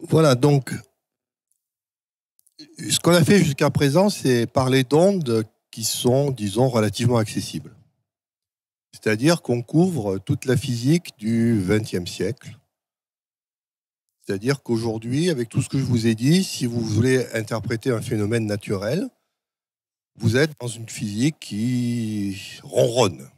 Voilà, donc, ce qu'on a fait jusqu'à présent, c'est parler d'ondes qui sont, disons, relativement accessibles. C'est-à-dire qu'on couvre toute la physique du XXe siècle. C'est-à-dire qu'aujourd'hui, avec tout ce que je vous ai dit, si vous voulez interpréter un phénomène naturel, vous êtes dans une physique qui ronronne.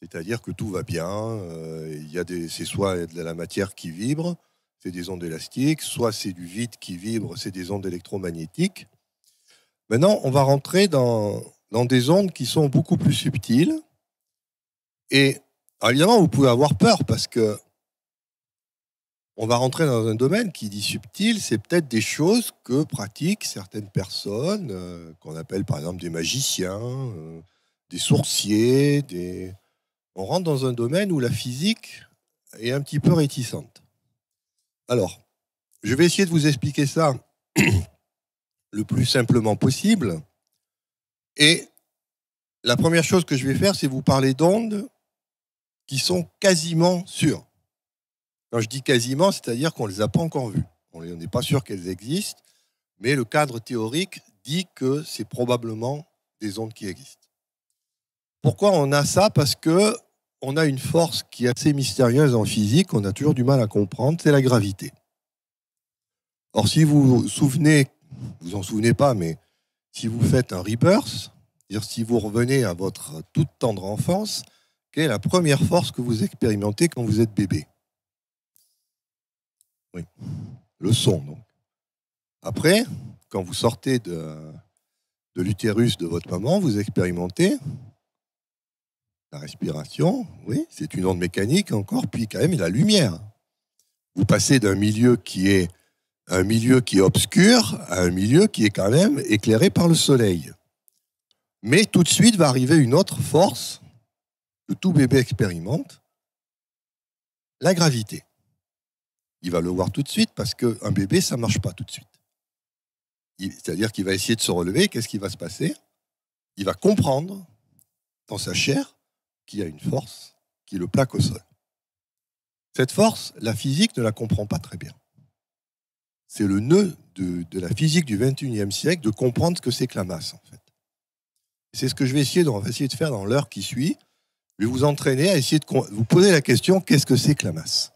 C'est-à-dire que tout va bien, euh, il y a des, c'est soit de la matière qui vibre, c'est des ondes élastiques, soit c'est du vide qui vibre, c'est des ondes électromagnétiques. Maintenant, on va rentrer dans, des ondes qui sont beaucoup plus subtiles. Et évidemment, vous pouvez avoir peur parce que on va rentrer dans un domaine qui dit subtil, c'est peut-être des choses que pratiquent certaines personnes, euh, qu'on appelle par exemple des magiciens, euh, des sorciers. On rentre dans un domaine où la physique est un petit peu réticente. Alors, je vais essayer de vous expliquer ça le plus simplement possible. Et la première chose que je vais faire, c'est vous parler d'ondes qui sont quasiment sûres. Quand je dis quasiment, c'est-à-dire qu'on ne les a pas encore vues. On n'est pas sûr qu'elles existent, mais le cadre théorique dit que c'est probablement des ondes qui existent. Pourquoi on a ça Parce que on a une force qui est assez mystérieuse en physique, on a toujours du mal à comprendre, c'est la gravité. Or, si vous vous souvenez, vous en souvenez pas, mais si vous faites un rebirth, c'est-à-dire si vous revenez à votre toute tendre enfance, quelle est la première force que vous expérimentez quand vous êtes bébé Oui, le son, donc. Après, quand vous sortez de, de l'utérus de votre maman, vous expérimentez la respiration, oui, c'est une onde mécanique encore, puis quand même la lumière. Vous passez d'un milieu qui est un milieu qui est obscur à un milieu qui est quand même éclairé par le soleil. Mais tout de suite va arriver une autre force que tout bébé expérimente, la gravité. Il va le voir tout de suite parce qu'un bébé, ça ne marche pas tout de suite. C'est-à-dire qu'il va essayer de se relever, qu'est-ce qui va se passer Il va comprendre dans sa chair qui a une force qui le plaque au sol. Cette force, la physique ne la comprend pas très bien. C'est le nœud de, la physique du XXIe siècle de comprendre ce que c'est que la masse, en fait. C'est ce que je vais essayer de, de faire dans l'heure qui suit. Je vais vous entraîner à essayer de vous poser la question qu'est-ce que c'est que la masse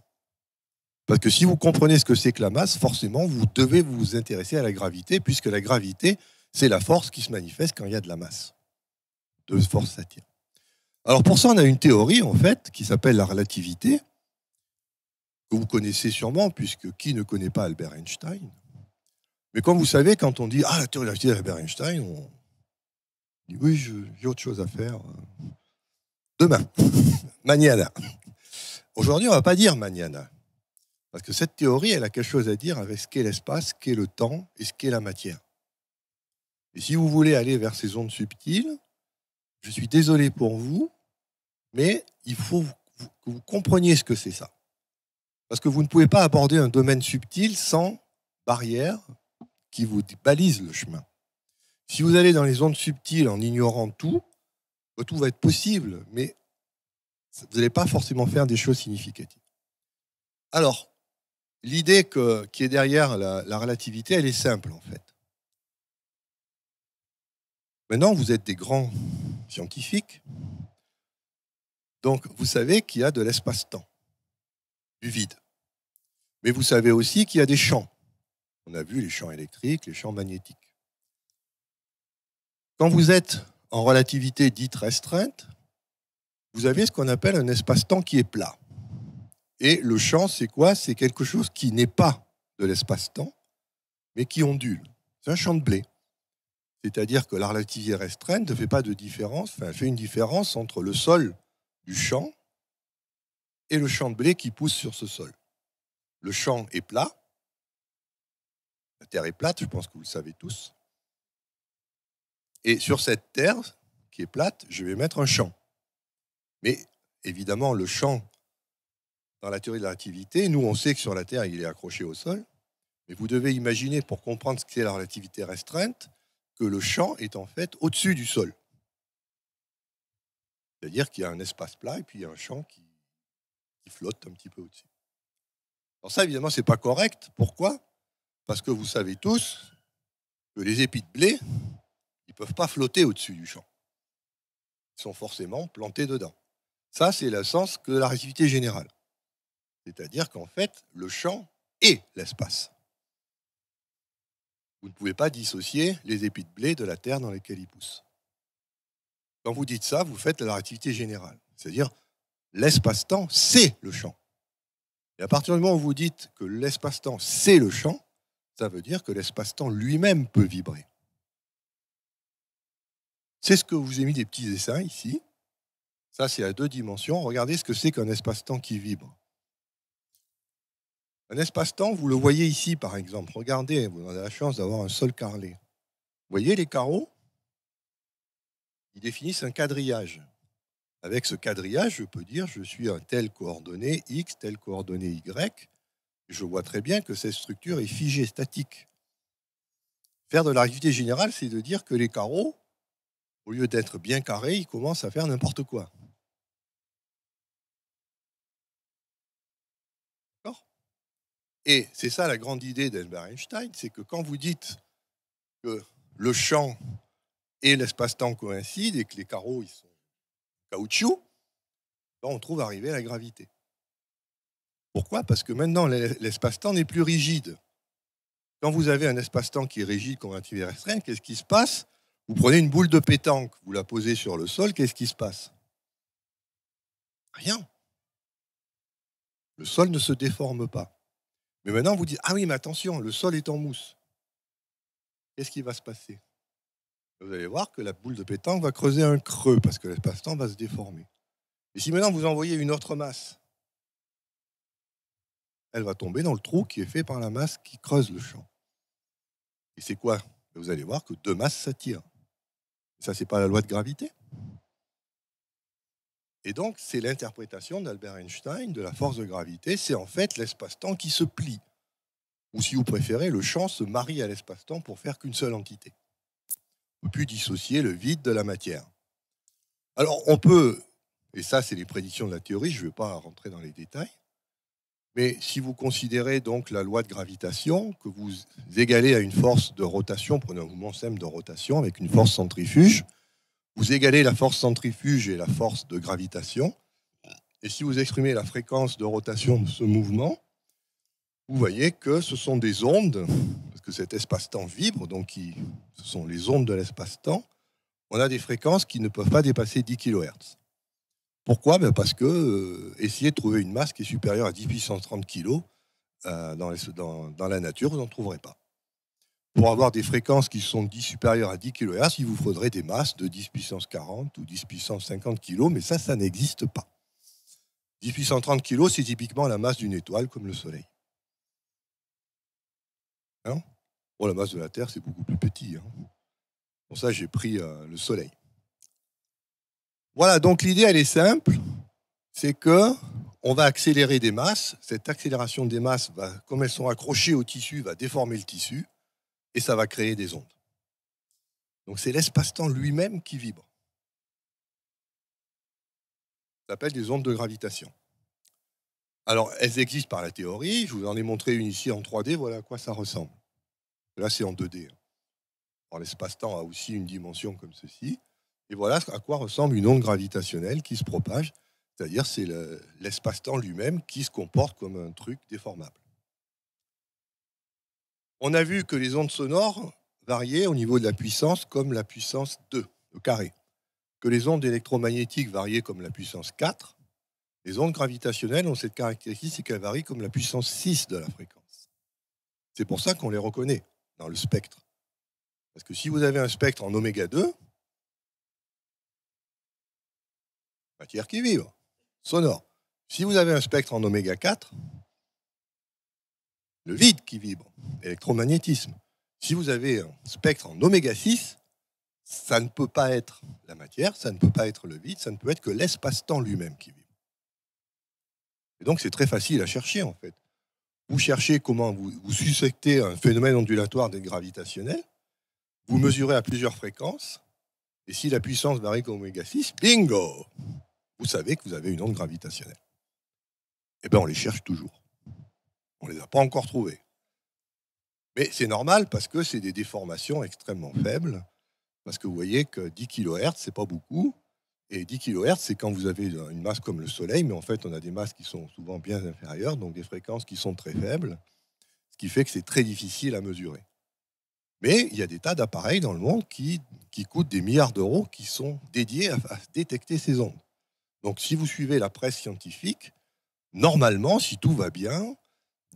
Parce que si vous comprenez ce que c'est que la masse, forcément, vous devez vous intéresser à la gravité, puisque la gravité, c'est la force qui se manifeste quand il y a de la masse. Deux forces s'attirent. Alors pour ça, on a une théorie, en fait, qui s'appelle la relativité, que vous connaissez sûrement, puisque qui ne connaît pas Albert Einstein Mais comme vous savez, quand on dit « Ah, la théorie de la relativité d'Albert Einstein », on dit « Oui, j'ai autre chose à faire. Euh, demain, mañana ». Aujourd'hui, on ne va pas dire mañana, parce que cette théorie, elle a quelque chose à dire avec ce qu'est l'espace, ce qu'est le temps et ce qu'est la matière. Et si vous voulez aller vers ces ondes subtiles, je suis désolé pour vous, mais il faut que vous compreniez ce que c'est ça. Parce que vous ne pouvez pas aborder un domaine subtil sans barrière qui vous balise le chemin. Si vous allez dans les zones subtiles en ignorant tout, bah, tout va être possible, mais vous n'allez pas forcément faire des choses significatives. Alors, l'idée qui est derrière la relativité, elle est simple en fait. Maintenant, vous êtes des grands scientifique. Donc, vous savez qu'il y a de l'espace-temps, du vide. Mais vous savez aussi qu'il y a des champs. On a vu les champs électriques, les champs magnétiques. Quand vous êtes en relativité dite restreinte, vous avez ce qu'on appelle un espace-temps qui est plat. Et le champ, c'est quoi C'est quelque chose qui n'est pas de l'espace-temps, mais qui ondule. C'est un champ de blé. C'est-à-dire que la relativité restreinte ne fait pas de différence, enfin, fait une différence entre le sol du champ et le champ de blé qui pousse sur ce sol. Le champ est plat, la terre est plate, je pense que vous le savez tous. Et sur cette terre qui est plate, je vais mettre un champ. Mais évidemment, le champ, dans la théorie de la relativité, nous on sait que sur la Terre, il est accroché au sol. Mais vous devez imaginer, pour comprendre ce qu'est la relativité restreinte, le champ est en fait au-dessus du sol. C'est-à-dire qu'il y a un espace plat et puis il y a un champ qui, flotte un petit peu au-dessus. Alors ça, évidemment, ce n'est pas correct. Pourquoi Parce que vous savez tous que les épis de blé, ils ne peuvent pas flotter au-dessus du champ. Ils sont forcément plantés dedans. Ça, c'est le sens de la récivité générale. C'est-à-dire qu'en fait, le champ est l'espace. Vous ne pouvez pas dissocier les épis de blé de la terre dans laquelle ils poussent. Quand vous dites ça, vous faites la relativité générale. C'est-à-dire, l'espace-temps, c'est le champ. Et à partir du moment où vous dites que l'espace-temps, c'est le champ, ça veut dire que l'espace-temps lui-même peut vibrer. C'est ce que vous ai mis des petits dessins ici. Ça, c'est à deux dimensions. Regardez ce que c'est qu'un espace-temps qui vibre. Un espace-temps, vous le voyez ici, par exemple. Regardez, vous avez la chance d'avoir un sol carrelé. Vous voyez les carreaux Ils définissent un quadrillage. Avec ce quadrillage, je peux dire, je suis un tel coordonné X, tel coordonnée Y. Je vois très bien que cette structure est figée, statique. Faire de l'arrivée générale, c'est de dire que les carreaux, au lieu d'être bien carrés, ils commencent à faire n'importe quoi. Et c'est ça la grande idée d'Elbert Einstein, c'est que quand vous dites que le champ et l'espace-temps coïncident et que les carreaux sont caoutchouc, ben, on trouve arriver à la gravité. Pourquoi Parce que maintenant l'espace-temps n'est plus rigide. Quand vous avez un espace-temps qui est rigide comme un restreint, qu'est-ce qui se passe Vous prenez une boule de pétanque, vous la posez sur le sol, qu'est-ce qui se passe Rien. Le sol ne se déforme pas. Mais maintenant, vous dites, ah oui, mais attention, le sol est en mousse. Qu'est-ce qui va se passer Vous allez voir que la boule de pétanque va creuser un creux parce que l'espace-temps va se déformer. Et si maintenant vous envoyez une autre masse, elle va tomber dans le trou qui est fait par la masse qui creuse le champ. Et c'est quoi Vous allez voir que deux masses s'attirent. Ça, n'est pas la loi de gravité et donc, c'est l'interprétation d'Albert Einstein de la force de gravité, c'est en fait l'espace-temps qui se plie. Ou si vous préférez, le champ se marie à l'espace-temps pour faire qu'une seule entité. On peut dissocier le vide de la matière. Alors, on peut, et ça, c'est les prédictions de la théorie, je ne vais pas rentrer dans les détails, mais si vous considérez donc la loi de gravitation, que vous égalez à une force de rotation, prenez un mouvement simple de rotation avec une force centrifuge, vous égalez la force centrifuge et la force de gravitation. Et si vous exprimez la fréquence de rotation de ce mouvement, vous voyez que ce sont des ondes, parce que cet espace-temps vibre, donc ce sont les ondes de l'espace-temps. On a des fréquences qui ne peuvent pas dépasser 10 kHz. Pourquoi ben Parce que euh, essayer de trouver une masse qui est supérieure à 10 puissance kg dans la nature, vous n'en trouverez pas. Pour avoir des fréquences qui sont 10 supérieures à 10 kHz, il vous faudrait des masses de 10 puissance 40 ou 10 puissance 50 kg, mais ça, ça n'existe pas. 10 puissance 30 kg, c'est typiquement la masse d'une étoile comme le Soleil. Hein la masse de la Terre, c'est beaucoup plus petit. Hein. pour ça, j'ai pris euh, le Soleil. Voilà, donc l'idée, elle est simple. C'est que on va accélérer des masses. Cette accélération des masses, comme elles sont accrochées au tissu, va déformer le tissu et ça va créer des ondes. Donc c'est l'espace-temps lui-même qui vibre. Ça s'appelle des ondes de gravitation. Alors elles existent par la théorie, je vous en ai montré une ici en 3D, voilà à quoi ça ressemble. Là c'est en 2D. Hein. l'espace-temps a aussi une dimension comme ceci. Et voilà à quoi ressemble une onde gravitationnelle qui se propage, c'est-à-dire c'est l'espace-temps lui-même qui se comporte comme un truc déformable. On a vu que les ondes sonores variaient au niveau de la puissance comme la puissance 2 le carré, que les ondes électromagnétiques variaient comme la puissance 4. Les ondes gravitationnelles ont cette caractéristique qu'elles varient comme la puissance 6 de la fréquence. C'est pour ça qu'on les reconnaît dans le spectre. Parce que si vous avez un spectre en oméga 2, matière qui vibre, sonore. Si vous avez un spectre en oméga 4, le vide qui vibre, électromagnétisme. Si vous avez un spectre en oméga 6, ça ne peut pas être la matière, ça ne peut pas être le vide, ça ne peut être que l'espace-temps lui-même qui vibre. Et donc c'est très facile à chercher en fait. Vous cherchez comment vous, suspectez un phénomène ondulatoire d'être gravitationnel, vous mesurez à plusieurs fréquences, et si la puissance varie comme oméga 6, bingo Vous savez que vous avez une onde gravitationnelle. Eh bien, on les cherche toujours. On ne les a pas encore trouvés. Mais c'est normal parce que c'est des déformations extrêmement faibles. Parce que vous voyez que 10 kHz, ce n'est pas beaucoup. Et 10 kHz, c'est quand vous avez une masse comme le Soleil, mais en fait, on a des masses qui sont souvent bien inférieures, donc des fréquences qui sont très faibles, ce qui fait que c'est très difficile à mesurer. Mais il y a des tas d'appareils dans le monde qui, qui coûtent des milliards d'euros qui sont dédiés à détecter ces ondes. Donc, si vous suivez la presse scientifique, normalement, si tout va bien,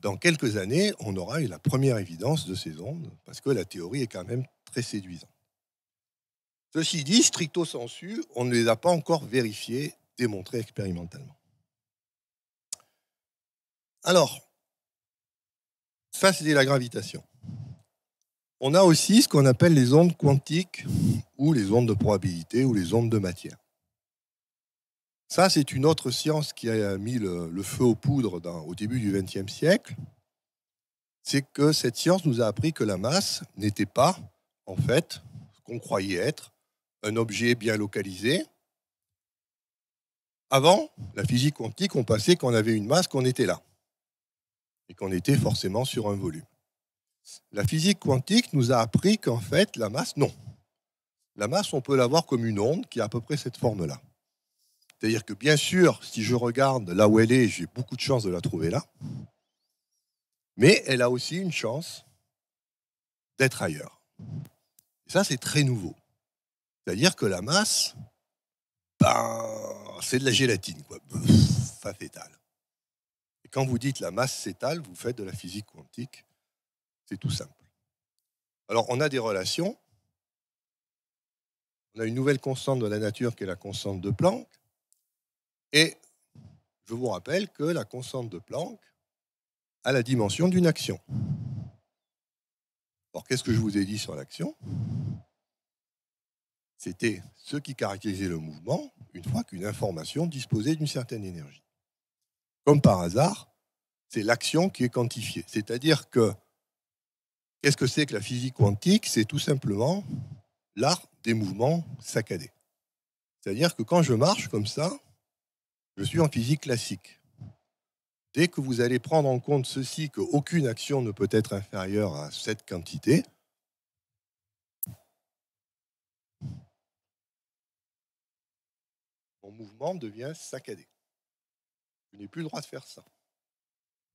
dans quelques années, on aura eu la première évidence de ces ondes, parce que la théorie est quand même très séduisante. Ceci dit, stricto sensu, on ne les a pas encore vérifiées, démontrées expérimentalement. Alors, ça c'est la gravitation. On a aussi ce qu'on appelle les ondes quantiques, ou les ondes de probabilité, ou les ondes de matière. Ça, c'est une autre science qui a mis le, feu aux poudres au début du XXe siècle. C'est que cette science nous a appris que la masse n'était pas, en fait, ce qu'on croyait être, un objet bien localisé. Avant, la physique quantique, on pensait qu'on avait une masse, qu'on était là, et qu'on était forcément sur un volume. La physique quantique nous a appris qu'en fait, la masse, non. La masse, on peut l'avoir comme une onde qui a à peu près cette forme-là. C'est-à-dire que bien sûr, si je regarde là où elle est, j'ai beaucoup de chance de la trouver là. Mais elle a aussi une chance d'être ailleurs. Et ça, c'est très nouveau. C'est-à-dire que la masse, ben, c'est de la gélatine, quoi. Et quand vous dites la masse s'étale, vous faites de la physique quantique. C'est tout simple. Alors, on a des relations. On a une nouvelle constante de la nature qui est la constante de Planck. Et je vous rappelle que la constante de Planck a la dimension d'une action. Alors qu'est-ce que je vous ai dit sur l'action C'était ce qui caractérisait le mouvement une fois qu'une information disposait d'une certaine énergie. Comme par hasard, c'est l'action qui est quantifiée. C'est-à-dire que qu'est-ce que c'est que la physique quantique C'est tout simplement l'art des mouvements saccadés. C'est-à-dire que quand je marche comme ça, je suis en physique classique. Dès que vous allez prendre en compte ceci, qu'aucune action ne peut être inférieure à cette quantité, mon mouvement devient saccadé. Je n'ai plus le droit de faire ça.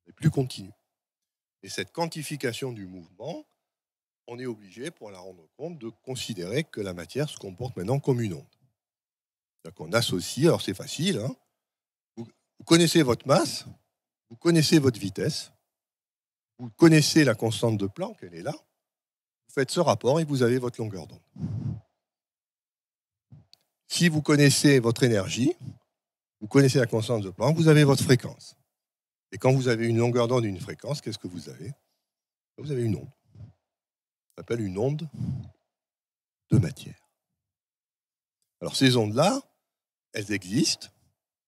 Je n'ai plus continu. Et cette quantification du mouvement, on est obligé, pour la rendre compte, de considérer que la matière se comporte maintenant comme une onde. C'est-à-dire on associe, alors c'est facile, hein, vous connaissez votre masse, vous connaissez votre vitesse, vous connaissez la constante de Planck, elle est là. Vous faites ce rapport et vous avez votre longueur d'onde. Si vous connaissez votre énergie, vous connaissez la constante de Planck, vous avez votre fréquence. Et quand vous avez une longueur d'onde et une fréquence, qu'est-ce que vous avez Vous avez une onde. On s'appelle une onde de matière. Alors ces ondes-là, elles existent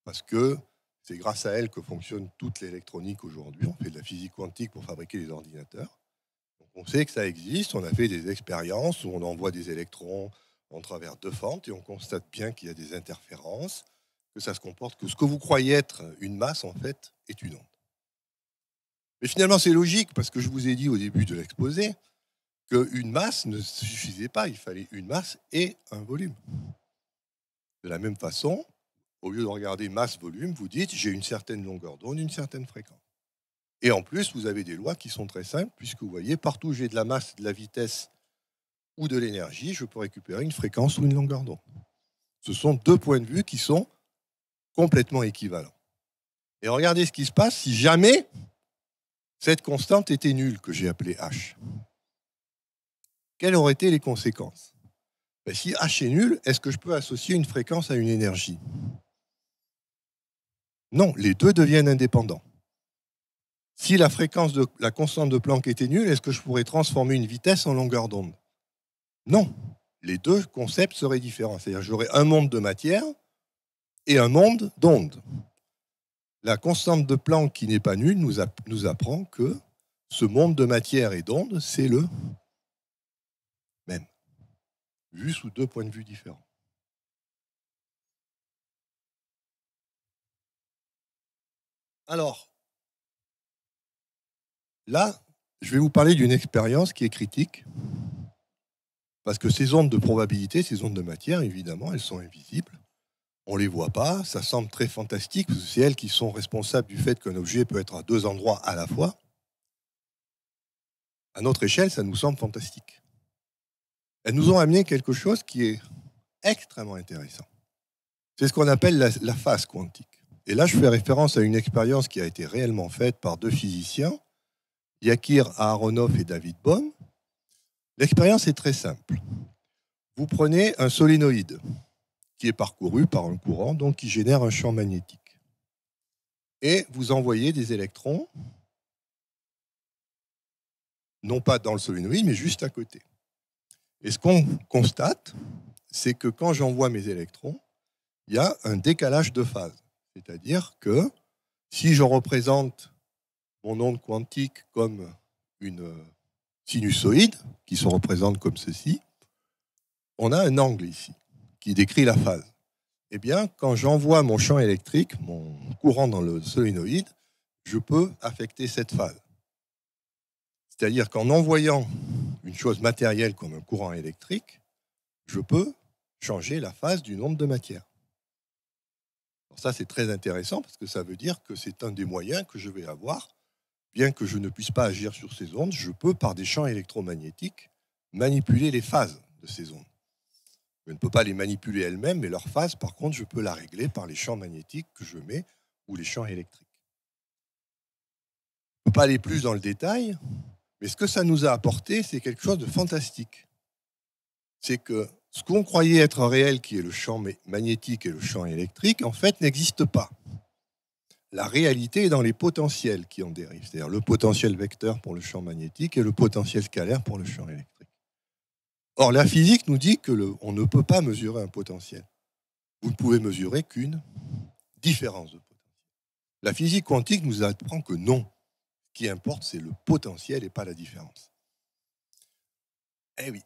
parce que c'est grâce à elle que fonctionne toute l'électronique aujourd'hui. On fait de la physique quantique pour fabriquer les ordinateurs. on sait que ça existe, on a fait des expériences où on envoie des électrons en travers de fentes et on constate bien qu'il y a des interférences, que ça se comporte, que ce que vous croyez être une masse, en fait, est une onde. Mais finalement, c'est logique, parce que je vous ai dit au début de l'exposé qu'une masse ne suffisait pas, il fallait une masse et un volume. De la même façon, au lieu de regarder masse-volume, vous dites j'ai une certaine longueur d'onde, une certaine fréquence. Et en plus, vous avez des lois qui sont très simples, puisque vous voyez, partout où j'ai de la masse, de la vitesse ou de l'énergie, je peux récupérer une fréquence ou une longueur d'onde. Ce sont deux points de vue qui sont complètement équivalents. Et regardez ce qui se passe si jamais cette constante était nulle, que j'ai appelée h. Quelles auraient été les conséquences ben, Si h est nul, est-ce que je peux associer une fréquence à une énergie non, les deux deviennent indépendants. Si la fréquence de la constante de Planck était nulle, est-ce que je pourrais transformer une vitesse en longueur d'onde Non, les deux concepts seraient différents. C'est-à-dire j'aurais un monde de matière et un monde d'onde. La constante de Planck qui n'est pas nulle nous, nous apprend que ce monde de matière et d'onde, c'est le même, vu sous deux points de vue différents. Alors, là, je vais vous parler d'une expérience qui est critique, parce que ces ondes de probabilité, ces ondes de matière, évidemment, elles sont invisibles. On ne les voit pas, ça semble très fantastique, parce que c'est elles qui sont responsables du fait qu'un objet peut être à deux endroits à la fois. À notre échelle, ça nous semble fantastique. Elles nous ont amené quelque chose qui est extrêmement intéressant. C'est ce qu'on appelle la, la phase quantique. Et là, je fais référence à une expérience qui a été réellement faite par deux physiciens, Yakir Aharonov et David Bohm. L'expérience est très simple. Vous prenez un solénoïde qui est parcouru par un courant, donc qui génère un champ magnétique. Et vous envoyez des électrons, non pas dans le solénoïde, mais juste à côté. Et ce qu'on constate, c'est que quand j'envoie mes électrons, il y a un décalage de phase. C'est-à-dire que si je représente mon onde quantique comme une sinusoïde, qui se représente comme ceci, on a un angle ici qui décrit la phase. Eh bien, quand j'envoie mon champ électrique, mon courant dans le solénoïde, je peux affecter cette phase. C'est-à-dire qu'en envoyant une chose matérielle comme un courant électrique, je peux changer la phase du nombre de matière ça, c'est très intéressant parce que ça veut dire que c'est un des moyens que je vais avoir. Bien que je ne puisse pas agir sur ces ondes, je peux, par des champs électromagnétiques, manipuler les phases de ces ondes. Je ne peux pas les manipuler elles-mêmes, mais leur phase, par contre, je peux la régler par les champs magnétiques que je mets ou les champs électriques. Je ne peux pas aller plus dans le détail, mais ce que ça nous a apporté, c'est quelque chose de fantastique. C'est que ce qu'on croyait être réel, qui est le champ magnétique et le champ électrique, en fait, n'existe pas. La réalité est dans les potentiels qui en dérivent, c'est-à-dire le potentiel vecteur pour le champ magnétique et le potentiel scalaire pour le champ électrique. Or, la physique nous dit qu'on ne peut pas mesurer un potentiel. Vous ne pouvez mesurer qu'une différence de potentiel. La physique quantique nous apprend que non. Ce qui importe, c'est le potentiel et pas la différence. Eh oui,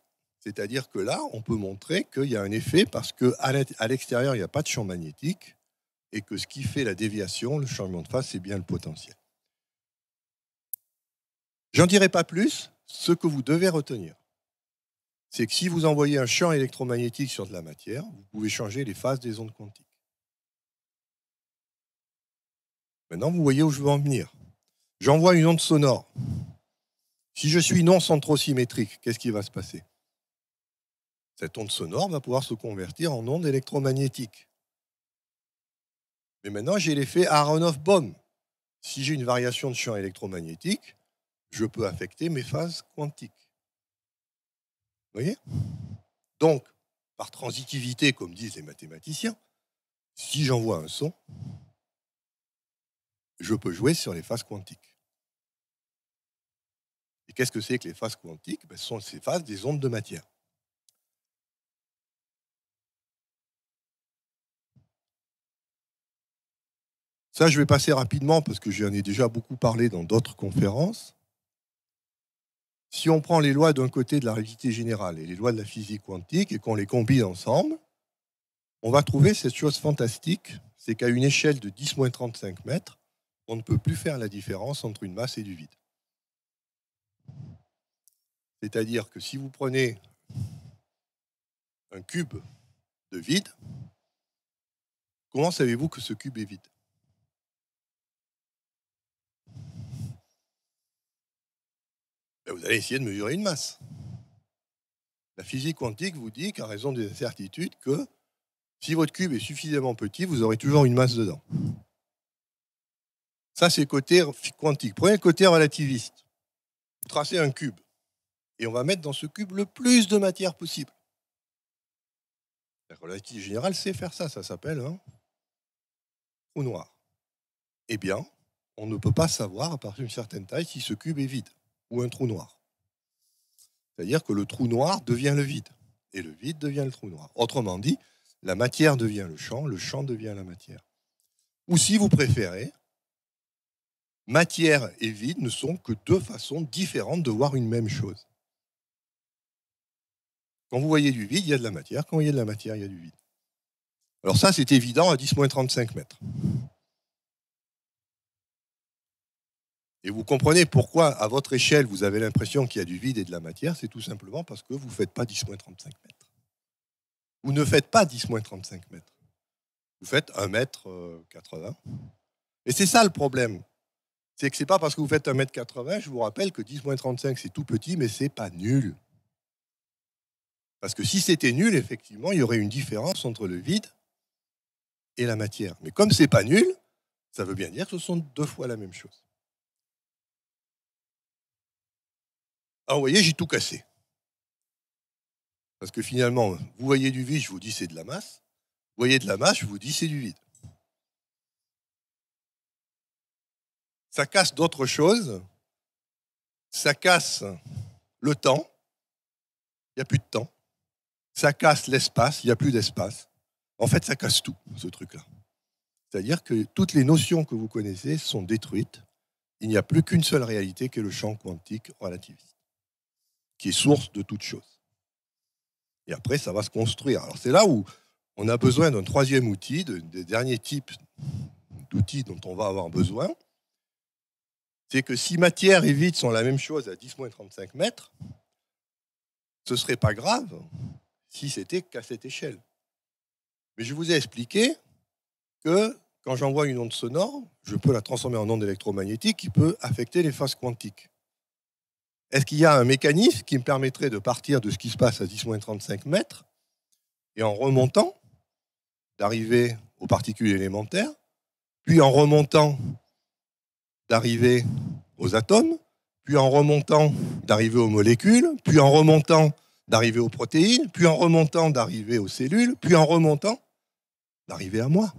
c'est-à-dire que là, on peut montrer qu'il y a un effet parce qu'à l'extérieur, il n'y a pas de champ magnétique et que ce qui fait la déviation, le changement de phase, c'est bien le potentiel. J'en dirai pas plus. Ce que vous devez retenir, c'est que si vous envoyez un champ électromagnétique sur de la matière, vous pouvez changer les phases des ondes quantiques. Maintenant, vous voyez où je veux en venir. J'envoie une onde sonore. Si je suis non centrosymétrique, qu'est-ce qui va se passer cette onde sonore va pouvoir se convertir en onde électromagnétique. Mais maintenant, j'ai l'effet Aronoff-Bohm. Si j'ai une variation de champ électromagnétique, je peux affecter mes phases quantiques. Vous voyez Donc, par transitivité, comme disent les mathématiciens, si j'envoie un son, je peux jouer sur les phases quantiques. Et qu'est-ce que c'est que les phases quantiques ben, Ce sont ces phases des ondes de matière. Ça, je vais passer rapidement parce que j'en ai déjà beaucoup parlé dans d'autres conférences. Si on prend les lois d'un côté de la réalité générale et les lois de la physique quantique et qu'on les combine ensemble, on va trouver cette chose fantastique, c'est qu'à une échelle de 10-35 mètres, on ne peut plus faire la différence entre une masse et du vide. C'est-à-dire que si vous prenez un cube de vide, comment savez-vous que ce cube est vide Ben, vous allez essayer de mesurer une masse. La physique quantique vous dit qu'à raison des incertitudes, que si votre cube est suffisamment petit, vous aurez toujours une masse dedans. Ça, c'est côté quantique. Premier côté relativiste. Vous tracez un cube et on va mettre dans ce cube le plus de matière possible. La relativité générale sait faire ça, ça s'appelle un noir. Eh bien, on ne peut pas savoir à partir d'une certaine taille si ce cube est vide ou un trou noir. C'est-à-dire que le trou noir devient le vide, et le vide devient le trou noir. Autrement dit, la matière devient le champ, le champ devient la matière. Ou si vous préférez, matière et vide ne sont que deux façons différentes de voir une même chose. Quand vous voyez du vide, il y a de la matière. Quand il y a de la matière, il y a du vide. Alors ça, c'est évident à 10-35 mètres. Et vous comprenez pourquoi, à votre échelle, vous avez l'impression qu'il y a du vide et de la matière, c'est tout simplement parce que vous ne faites pas 10 35 mètres. Vous ne faites pas 10 35 mètres. Vous faites 1 mètre 80. Euh, et c'est ça le problème. C'est que ce n'est pas parce que vous faites 1 mètre 80, je vous rappelle que 10 35, c'est tout petit, mais ce n'est pas nul. Parce que si c'était nul, effectivement, il y aurait une différence entre le vide et la matière. Mais comme c'est pas nul, ça veut bien dire que ce sont deux fois la même chose. Ah, vous voyez, j'ai tout cassé. Parce que finalement, vous voyez du vide, je vous dis c'est de la masse. Vous voyez de la masse, je vous dis c'est du vide. Ça casse d'autres choses. Ça casse le temps. Il n'y a plus de temps. Ça casse l'espace. Il n'y a plus d'espace. En fait, ça casse tout, ce truc-là. C'est-à-dire que toutes les notions que vous connaissez sont détruites. Il n'y a plus qu'une seule réalité qui est le champ quantique relativiste qui est source de toute chose. Et après, ça va se construire. Alors c'est là où on a besoin d'un troisième outil, des derniers types d'outils dont on va avoir besoin. C'est que si matière et vide sont la même chose à 10-35 mètres, ce ne serait pas grave si c'était qu'à cette échelle. Mais je vous ai expliqué que quand j'envoie une onde sonore, je peux la transformer en onde électromagnétique qui peut affecter les phases quantiques. Est-ce qu'il y a un mécanisme qui me permettrait de partir de ce qui se passe à 10-35 mètres et en remontant, d'arriver aux particules élémentaires, puis en remontant, d'arriver aux atomes, puis en remontant, d'arriver aux molécules, puis en remontant, d'arriver aux protéines, puis en remontant, d'arriver aux cellules, puis en remontant, d'arriver à moi.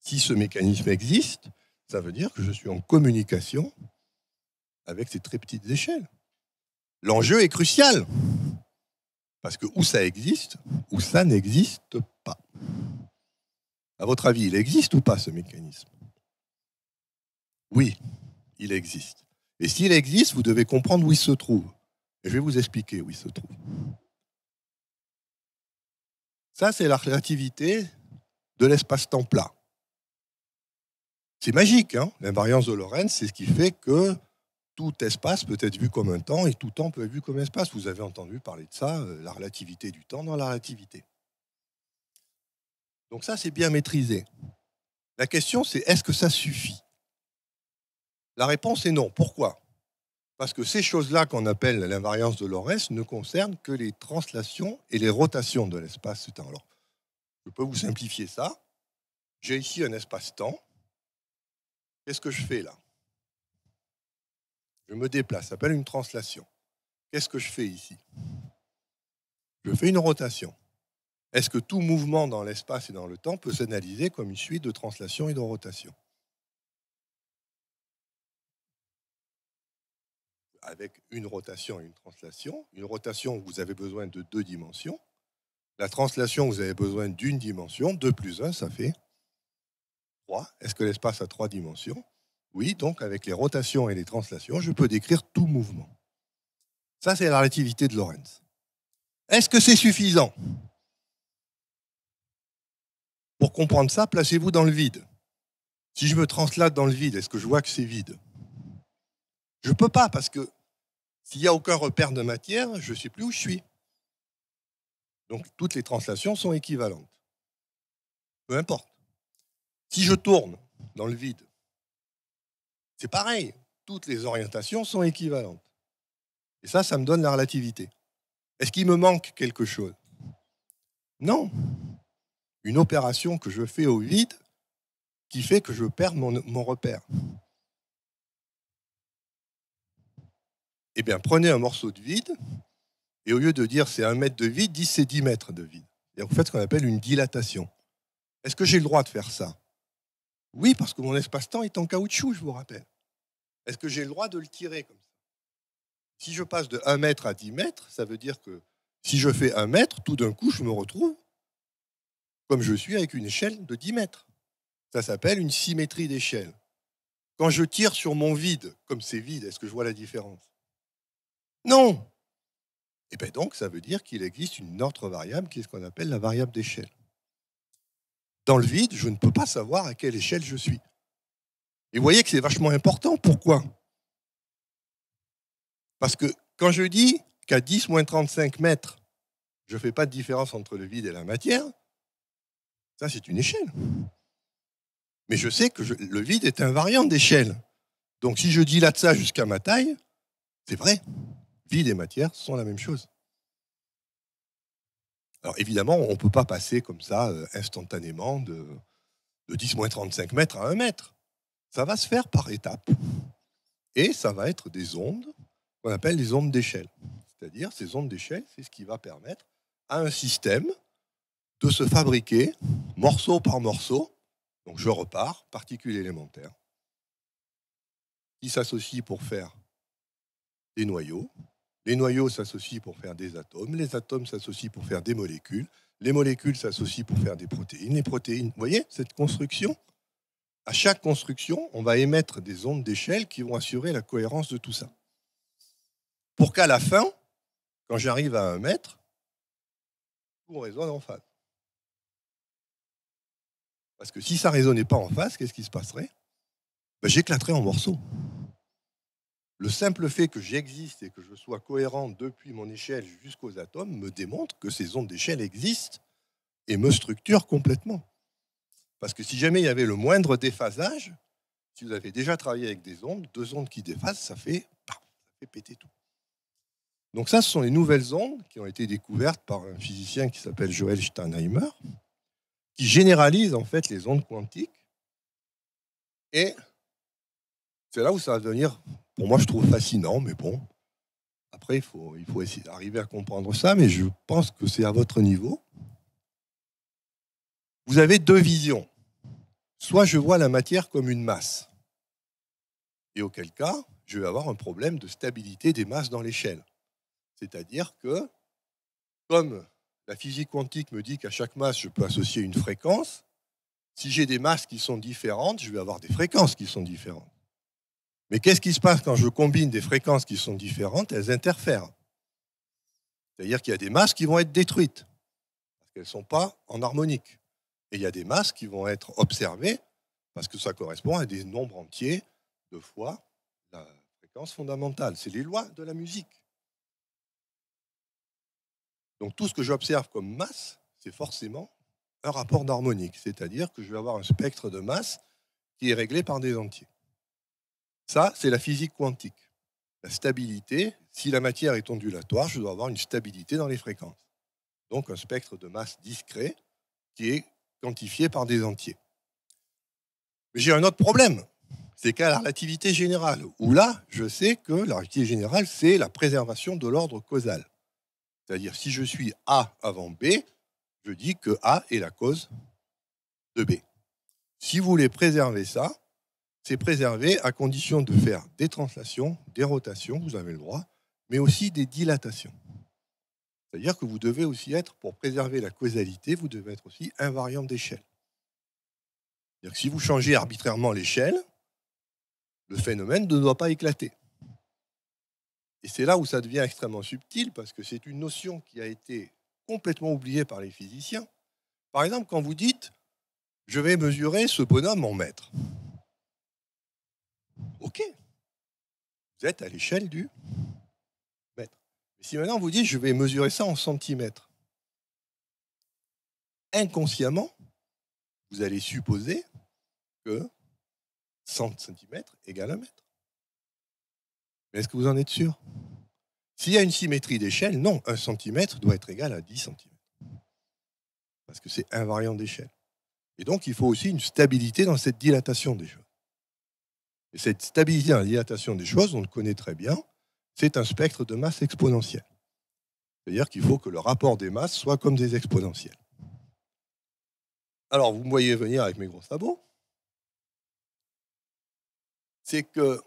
Si ce mécanisme existe, ça veut dire que je suis en communication avec ces très petites échelles. L'enjeu est crucial. Parce que où ça existe, ou ça n'existe pas. À votre avis, il existe ou pas ce mécanisme Oui, il existe. Et s'il existe, vous devez comprendre où il se trouve. Et je vais vous expliquer où il se trouve. Ça, c'est la relativité de l'espace-temps plat. C'est magique, hein l'invariance de Lorentz, c'est ce qui fait que tout espace peut être vu comme un temps et tout temps peut être vu comme un espace. Vous avez entendu parler de ça, euh, la relativité du temps dans la relativité. Donc ça, c'est bien maîtrisé. La question, c'est est-ce que ça suffit La réponse est non. Pourquoi Parce que ces choses-là qu'on appelle l'invariance de Lorentz ne concernent que les translations et les rotations de l'espace-temps. Alors, je peux vous simplifier ça. J'ai ici un espace-temps. Qu'est-ce que je fais là je me déplace, ça s'appelle une translation. Qu'est-ce que je fais ici Je fais une rotation. Est-ce que tout mouvement dans l'espace et dans le temps peut s'analyser comme une suite de translations et de rotations Avec une rotation et une translation, une rotation, vous avez besoin de deux dimensions. La translation, vous avez besoin d'une dimension. 2 plus un, ça fait 3. Est-ce que l'espace a trois dimensions oui, donc avec les rotations et les translations, je peux décrire tout mouvement. Ça, c'est la relativité de Lorentz. Est-ce que c'est suffisant Pour comprendre ça, placez-vous dans le vide. Si je me translate dans le vide, est-ce que je vois que c'est vide Je ne peux pas parce que s'il n'y a aucun repère de matière, je ne sais plus où je suis. Donc toutes les translations sont équivalentes. Peu importe. Si je tourne dans le vide, c'est pareil, toutes les orientations sont équivalentes. Et ça, ça me donne la relativité. Est-ce qu'il me manque quelque chose Non. Une opération que je fais au vide qui fait que je perds mon, repère. Eh bien, prenez un morceau de vide et au lieu de dire c'est un mètre de vide, dites c'est 10 mètres de vide. vous faites ce qu'on appelle une dilatation. Est-ce que j'ai le droit de faire ça oui, parce que mon espace-temps est en caoutchouc, je vous rappelle. Est-ce que j'ai le droit de le tirer comme ça Si je passe de 1 mètre à 10 mètres, ça veut dire que si je fais 1 mètre, tout d'un coup, je me retrouve comme je suis avec une échelle de 10 mètres. Ça s'appelle une symétrie d'échelle. Quand je tire sur mon vide, comme c'est vide, est-ce que je vois la différence Non Et eh bien donc, ça veut dire qu'il existe une autre variable qui est ce qu'on appelle la variable d'échelle dans le vide, je ne peux pas savoir à quelle échelle je suis. Et vous voyez que c'est vachement important. Pourquoi Parce que quand je dis qu'à 10 moins 35 mètres, je ne fais pas de différence entre le vide et la matière, ça c'est une échelle. Mais je sais que le vide est invariant d'échelle. Donc si je dis là de ça jusqu'à ma taille, c'est vrai. Vide et matière sont la même chose. Alors évidemment, on ne peut pas passer comme ça euh, instantanément de, de 10-35 mètres à 1 mètre. Ça va se faire par étapes. Et ça va être des ondes qu'on appelle les ondes d'échelle. C'est-à-dire, ces ondes d'échelle, c'est ce qui va permettre à un système de se fabriquer morceau par morceau. Donc je repars, particules élémentaires, qui s'associent pour faire des noyaux, les noyaux s'associent pour faire des atomes, les atomes s'associent pour faire des molécules, les molécules s'associent pour faire des protéines, les protéines. Vous voyez cette construction À chaque construction, on va émettre des ondes d'échelle qui vont assurer la cohérence de tout ça. Pour qu'à la fin, quand j'arrive à un mètre, tout résonne en phase. Parce que si ça ne résonnait pas en phase, qu'est-ce qui se passerait ben, J'éclaterais en morceaux. Le simple fait que j'existe et que je sois cohérent depuis mon échelle jusqu'aux atomes me démontre que ces ondes d'échelle existent et me structurent complètement. Parce que si jamais il y avait le moindre déphasage, si vous avez déjà travaillé avec des ondes, deux ondes qui déphasent, ça fait, ça fait péter tout. Donc ça, ce sont les nouvelles ondes qui ont été découvertes par un physicien qui s'appelle Joel Steinheimer, qui généralise en fait les ondes quantiques. Et c'est là où ça va devenir pour moi, je trouve fascinant, mais bon. Après, il faut, il faut essayer d'arriver à comprendre ça, mais je pense que c'est à votre niveau. Vous avez deux visions. Soit je vois la matière comme une masse, et auquel cas, je vais avoir un problème de stabilité des masses dans l'échelle. C'est-à-dire que, comme la physique quantique me dit qu'à chaque masse, je peux associer une fréquence, si j'ai des masses qui sont différentes, je vais avoir des fréquences qui sont différentes. Mais qu'est-ce qui se passe quand je combine des fréquences qui sont différentes Elles interfèrent. C'est-à-dire qu'il y a des masses qui vont être détruites, parce qu'elles ne sont pas en harmonique. Et il y a des masses qui vont être observées, parce que ça correspond à des nombres entiers de fois la fréquence fondamentale. C'est les lois de la musique. Donc tout ce que j'observe comme masse, c'est forcément un rapport d'harmonique, c'est-à-dire que je vais avoir un spectre de masse qui est réglé par des entiers. Ça, c'est la physique quantique. La stabilité, si la matière est ondulatoire, je dois avoir une stabilité dans les fréquences. Donc un spectre de masse discret qui est quantifié par des entiers. j'ai un autre problème, c'est qu'à la relativité générale, où là, je sais que la relativité générale, c'est la préservation de l'ordre causal. C'est-à-dire, si je suis A avant B, je dis que A est la cause de B. Si vous voulez préserver ça, c'est préservé à condition de faire des translations, des rotations, vous avez le droit, mais aussi des dilatations. C'est-à-dire que vous devez aussi être, pour préserver la causalité, vous devez être aussi invariant d'échelle. C'est-à-dire que si vous changez arbitrairement l'échelle, le phénomène ne doit pas éclater. Et c'est là où ça devient extrêmement subtil, parce que c'est une notion qui a été complètement oubliée par les physiciens. Par exemple, quand vous dites, je vais mesurer ce bonhomme en mètres. OK, vous êtes à l'échelle du mètre. Mais si maintenant vous dites, je vais mesurer ça en centimètres, inconsciemment, vous allez supposer que 100 cm égale un mètre. Mais est-ce que vous en êtes sûr S'il y a une symétrie d'échelle, non, un centimètre doit être égal à 10 cm. Parce que c'est invariant d'échelle. Et donc, il faut aussi une stabilité dans cette dilatation des cette stabilité dans la dilatation des choses, on le connaît très bien, c'est un spectre de masse exponentielle. C'est-à-dire qu'il faut que le rapport des masses soit comme des exponentielles. Alors, vous me voyez venir avec mes gros sabots. C'est que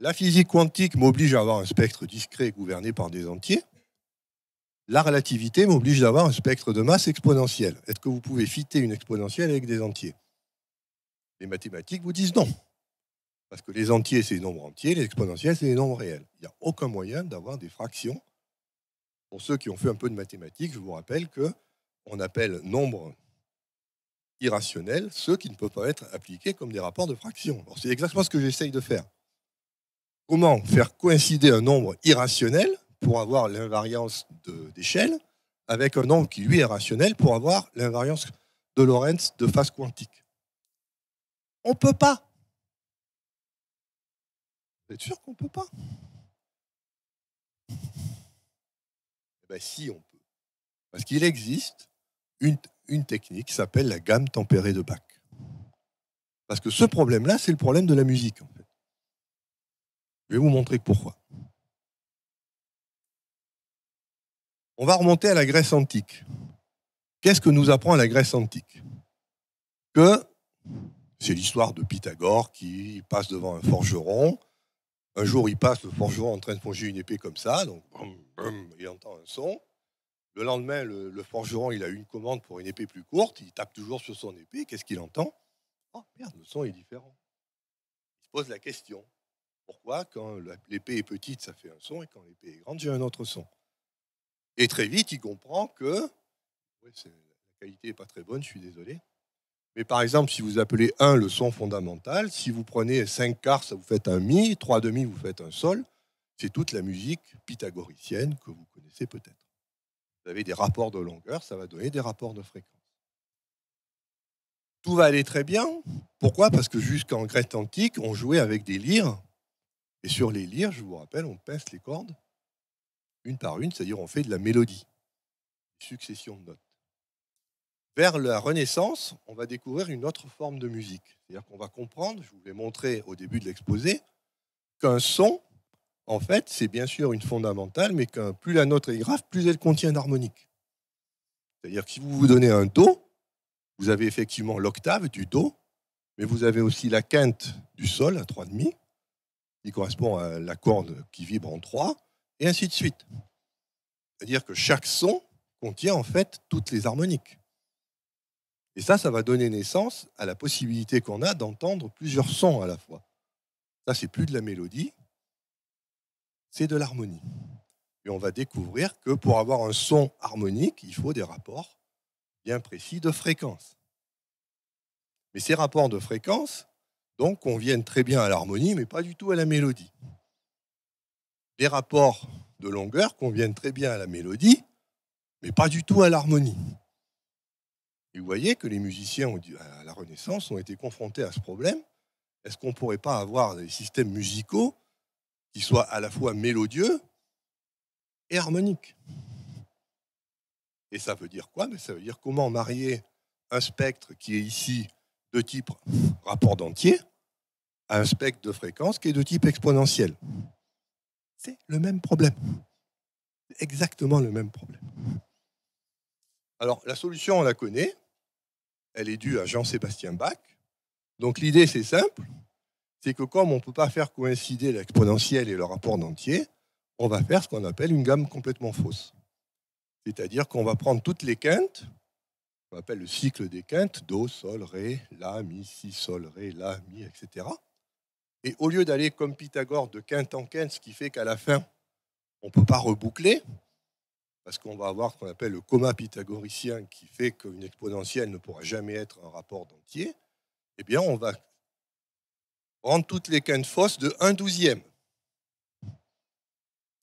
la physique quantique m'oblige à avoir un spectre discret gouverné par des entiers. La relativité m'oblige d'avoir un spectre de masse exponentielle. Est-ce que vous pouvez fitter une exponentielle avec des entiers Les mathématiques vous disent non. Parce que les entiers, c'est des nombres entiers, les exponentiels, c'est des nombres réels. Il n'y a aucun moyen d'avoir des fractions. Pour ceux qui ont fait un peu de mathématiques, je vous rappelle que on appelle nombres irrationnels ceux qui ne peuvent pas être appliqués comme des rapports de fractions. C'est exactement ce que j'essaye de faire. Comment faire coïncider un nombre irrationnel pour avoir l'invariance d'échelle avec un nombre qui, lui, est rationnel pour avoir l'invariance de Lorentz de phase quantique On ne peut pas êtes sûr qu'on ne peut pas Eh bien, si, on peut. Parce qu'il existe une, une technique qui s'appelle la gamme tempérée de Bach. Parce que ce problème-là, c'est le problème de la musique, en fait. Je vais vous montrer pourquoi. On va remonter à la Grèce antique. Qu'est-ce que nous apprend la Grèce antique Que c'est l'histoire de Pythagore qui passe devant un forgeron un jour, il passe le forgeron en train de forger une épée comme ça, donc il entend un son. Le lendemain, le, forgeron, il a une commande pour une épée plus courte, il tape toujours sur son épée, qu'est-ce qu'il entend Oh merde, le son est différent. Il se pose la question. Pourquoi quand l'épée est petite, ça fait un son, et quand l'épée est grande, j'ai un autre son Et très vite, il comprend que... la qualité n'est pas très bonne, je suis désolé. Mais par exemple, si vous appelez 1 le son fondamental, si vous prenez 5 quarts, ça vous fait un mi, 3 demi, vous faites un sol. C'est toute la musique pythagoricienne que vous connaissez peut-être. Vous avez des rapports de longueur, ça va donner des rapports de fréquence. Tout va aller très bien. Pourquoi Parce que jusqu'en Grèce antique, on jouait avec des lyres. Et sur les lyres, je vous rappelle, on pince les cordes une par une, c'est-à-dire on fait de la mélodie, succession de notes vers la Renaissance, on va découvrir une autre forme de musique. C'est-à-dire qu'on va comprendre, je vous l'ai montré au début de l'exposé, qu'un son, en fait, c'est bien sûr une fondamentale, mais que plus la note est grave, plus elle contient d'harmoniques. C'est-à-dire que si vous vous donnez un Do, vous avez effectivement l'octave du Do, mais vous avez aussi la quinte du Sol à 3,5, qui correspond à la corde qui vibre en 3, et ainsi de suite. C'est-à-dire que chaque son contient en fait toutes les harmoniques. Et ça, ça va donner naissance à la possibilité qu'on a d'entendre plusieurs sons à la fois. Ça, c'est plus de la mélodie, c'est de l'harmonie. Et on va découvrir que pour avoir un son harmonique, il faut des rapports bien précis de fréquence. Mais ces rapports de fréquence, donc, conviennent très bien à l'harmonie, mais pas du tout à la mélodie. Les rapports de longueur conviennent très bien à la mélodie, mais pas du tout à l'harmonie. Et vous voyez que les musiciens à la Renaissance ont été confrontés à ce problème. Est-ce qu'on ne pourrait pas avoir des systèmes musicaux qui soient à la fois mélodieux et harmoniques Et ça veut dire quoi Mais ben, Ça veut dire comment marier un spectre qui est ici de type rapport d'entier à un spectre de fréquence qui est de type exponentiel. C'est le même problème. Exactement le même problème. Alors, la solution, on la connaît elle est due à Jean-Sébastien Bach. Donc l'idée, c'est simple, c'est que comme on ne peut pas faire coïncider l'exponentielle et le rapport d'entier, on va faire ce qu'on appelle une gamme complètement fausse. C'est-à-dire qu'on va prendre toutes les quintes, on appelle le cycle des quintes, Do, Sol, Ré, La, Mi, Si, Sol, Ré, La, Mi, etc. Et au lieu d'aller comme Pythagore de quinte en quinte, ce qui fait qu'à la fin, on ne peut pas reboucler, parce qu'on va avoir ce qu'on appelle le coma pythagoricien qui fait qu'une exponentielle ne pourra jamais être un rapport d'entier, eh bien on va prendre toutes les quintes fausses de 1 douzième.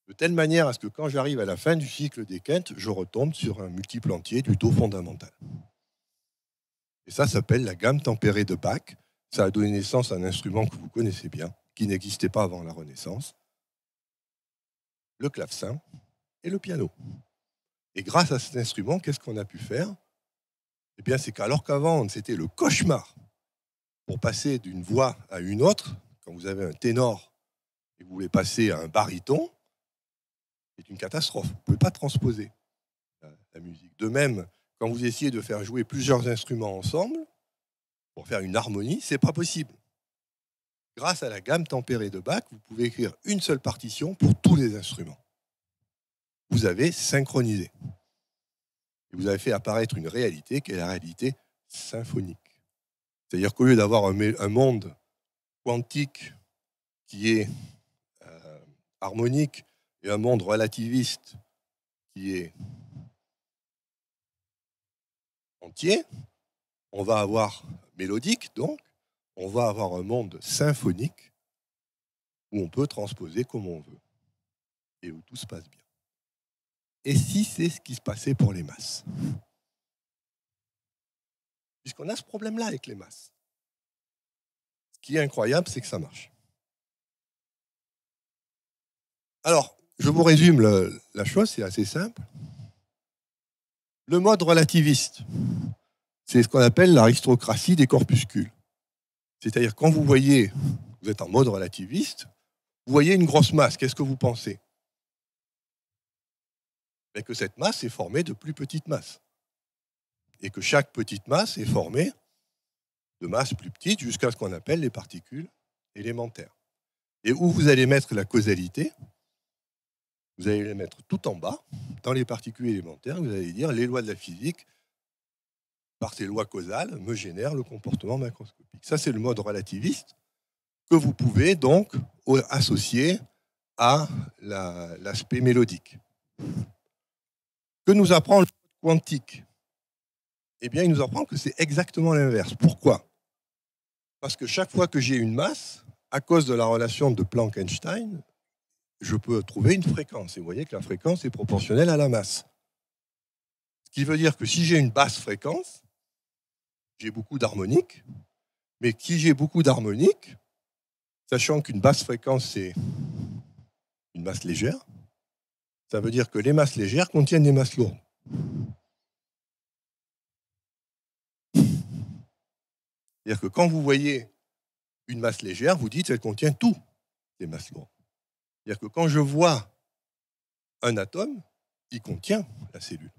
De telle manière à ce que quand j'arrive à la fin du cycle des quintes, je retombe sur un multiple entier du taux fondamental. Et ça s'appelle la gamme tempérée de Bach. Ça a donné naissance à un instrument que vous connaissez bien, qui n'existait pas avant la Renaissance, le clavecin et le piano. Et grâce à cet instrument, qu'est-ce qu'on a pu faire Eh bien, c'est qu'alors qu'avant, c'était le cauchemar pour passer d'une voix à une autre, quand vous avez un ténor et vous voulez passer à un baryton, c'est une catastrophe. Vous ne pouvez pas transposer la, musique. De même, quand vous essayez de faire jouer plusieurs instruments ensemble, pour faire une harmonie, c'est pas possible. Grâce à la gamme tempérée de Bach, vous pouvez écrire une seule partition pour tous les instruments vous avez synchronisé. Et vous avez fait apparaître une réalité qui est la réalité symphonique. C'est-à-dire qu'au lieu d'avoir un, monde quantique qui est euh, harmonique et un monde relativiste qui est entier, on va avoir mélodique, donc, on va avoir un monde symphonique où on peut transposer comme on veut et où tout se passe bien. Et si c'est ce qui se passait pour les masses Puisqu'on a ce problème-là avec les masses. Ce qui est incroyable, c'est que ça marche. Alors, je vous résume la chose, c'est assez simple. Le mode relativiste, c'est ce qu'on appelle l'aristocratie des corpuscules. C'est-à-dire, quand vous voyez, vous êtes en mode relativiste, vous voyez une grosse masse, qu'est-ce que vous pensez mais ben, que cette masse est formée de plus petites masses. Et que chaque petite masse est formée de masses plus petites jusqu'à ce qu'on appelle les particules élémentaires. Et où vous allez mettre la causalité, vous allez la mettre tout en bas, dans les particules élémentaires, vous allez dire les lois de la physique, par ces lois causales, me génèrent le comportement macroscopique. Ça, c'est le mode relativiste que vous pouvez donc associer à l'aspect mélodique. Que nous apprend le quantique Eh bien, il nous apprend que c'est exactement l'inverse. Pourquoi Parce que chaque fois que j'ai une masse, à cause de la relation de Planck-Einstein, je peux trouver une fréquence. Et vous voyez que la fréquence est proportionnelle à la masse. Ce qui veut dire que si j'ai une basse fréquence, j'ai beaucoup d'harmoniques. Mais si j'ai beaucoup d'harmoniques, sachant qu'une basse fréquence, c'est une masse légère, ça veut dire que les masses légères contiennent des masses lourdes. C'est-à-dire que quand vous voyez une masse légère, vous dites qu'elle contient tout des masses lourdes. C'est-à-dire que quand je vois un atome, il contient la cellule.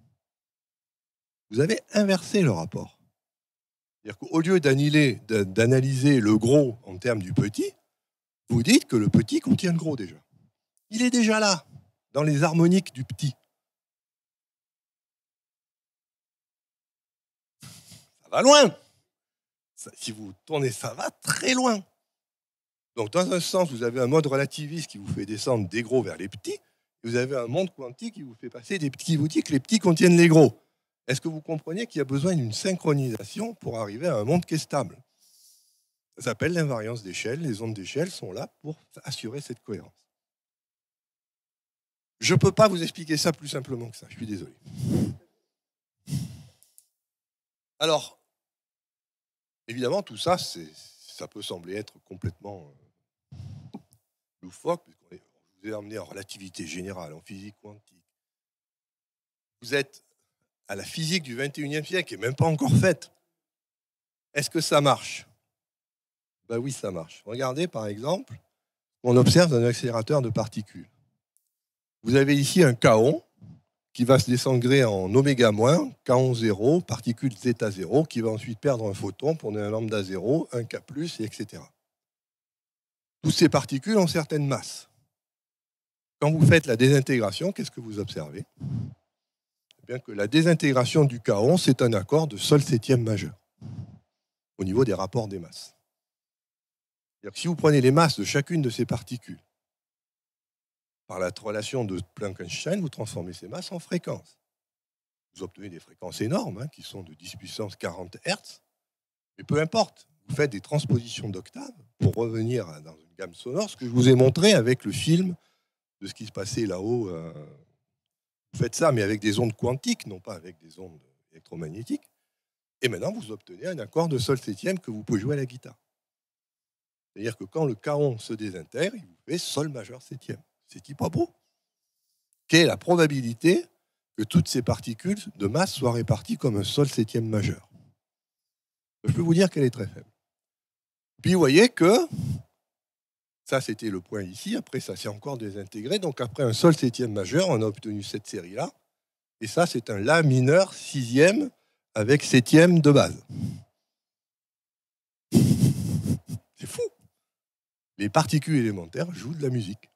Vous avez inversé le rapport. C'est-à-dire qu'au lieu d'analyser le gros en termes du petit, vous dites que le petit contient le gros déjà. Il est déjà là dans les harmoniques du petit. Ça va loin. si vous tournez, ça va très loin. Donc, dans un sens, vous avez un mode relativiste qui vous fait descendre des gros vers les petits. Et vous avez un monde quantique qui vous fait passer des petits, qui vous dit que les petits contiennent les gros. Est-ce que vous comprenez qu'il y a besoin d'une synchronisation pour arriver à un monde qui est stable Ça s'appelle l'invariance d'échelle. Les ondes d'échelle sont là pour assurer cette cohérence. Je ne peux pas vous expliquer ça plus simplement que ça, je suis désolé. Alors, évidemment, tout ça, ça peut sembler être complètement euh, loufoque, puisqu'on vous est emmené en relativité générale, en physique quantique. Vous êtes à la physique du 21e siècle, et même pas encore faite. Est-ce que ça marche Ben oui, ça marche. Regardez, par exemple, on observe un accélérateur de particules. Vous avez ici un kaon qui va se désangrer en oméga-, kaon 0, particule zeta 0, qui va ensuite perdre un photon pour donner un lambda 0, un K+, et etc. Toutes ces particules ont certaines masses. Quand vous faites la désintégration, qu'est-ce que vous observez eh bien que la désintégration du kaon, c'est un accord de sol septième majeur au niveau des rapports des masses. si vous prenez les masses de chacune de ces particules par la relation de Einstein, vous transformez ces masses en fréquences. Vous obtenez des fréquences énormes, hein, qui sont de 10 puissance 40 Hertz. Mais peu importe, vous faites des transpositions d'octaves pour revenir dans une gamme sonore, ce que je vous ai montré avec le film de ce qui se passait là-haut. Euh, vous faites ça, mais avec des ondes quantiques, non pas avec des ondes électromagnétiques. Et maintenant, vous obtenez un accord de sol septième que vous pouvez jouer à la guitare. C'est-à-dire que quand le chaos se désintègre, il vous fait sol majeur septième. C'est-il pas beau Quelle est la probabilité que toutes ces particules de masse soient réparties comme un sol septième majeur Je peux vous dire qu'elle est très faible. Puis vous voyez que ça, c'était le point ici. Après, ça s'est encore désintégré. Donc, après un sol septième majeur, on a obtenu cette série-là. Et ça, c'est un La mineur sixième avec septième de base. C'est fou. Les particules élémentaires jouent de la musique.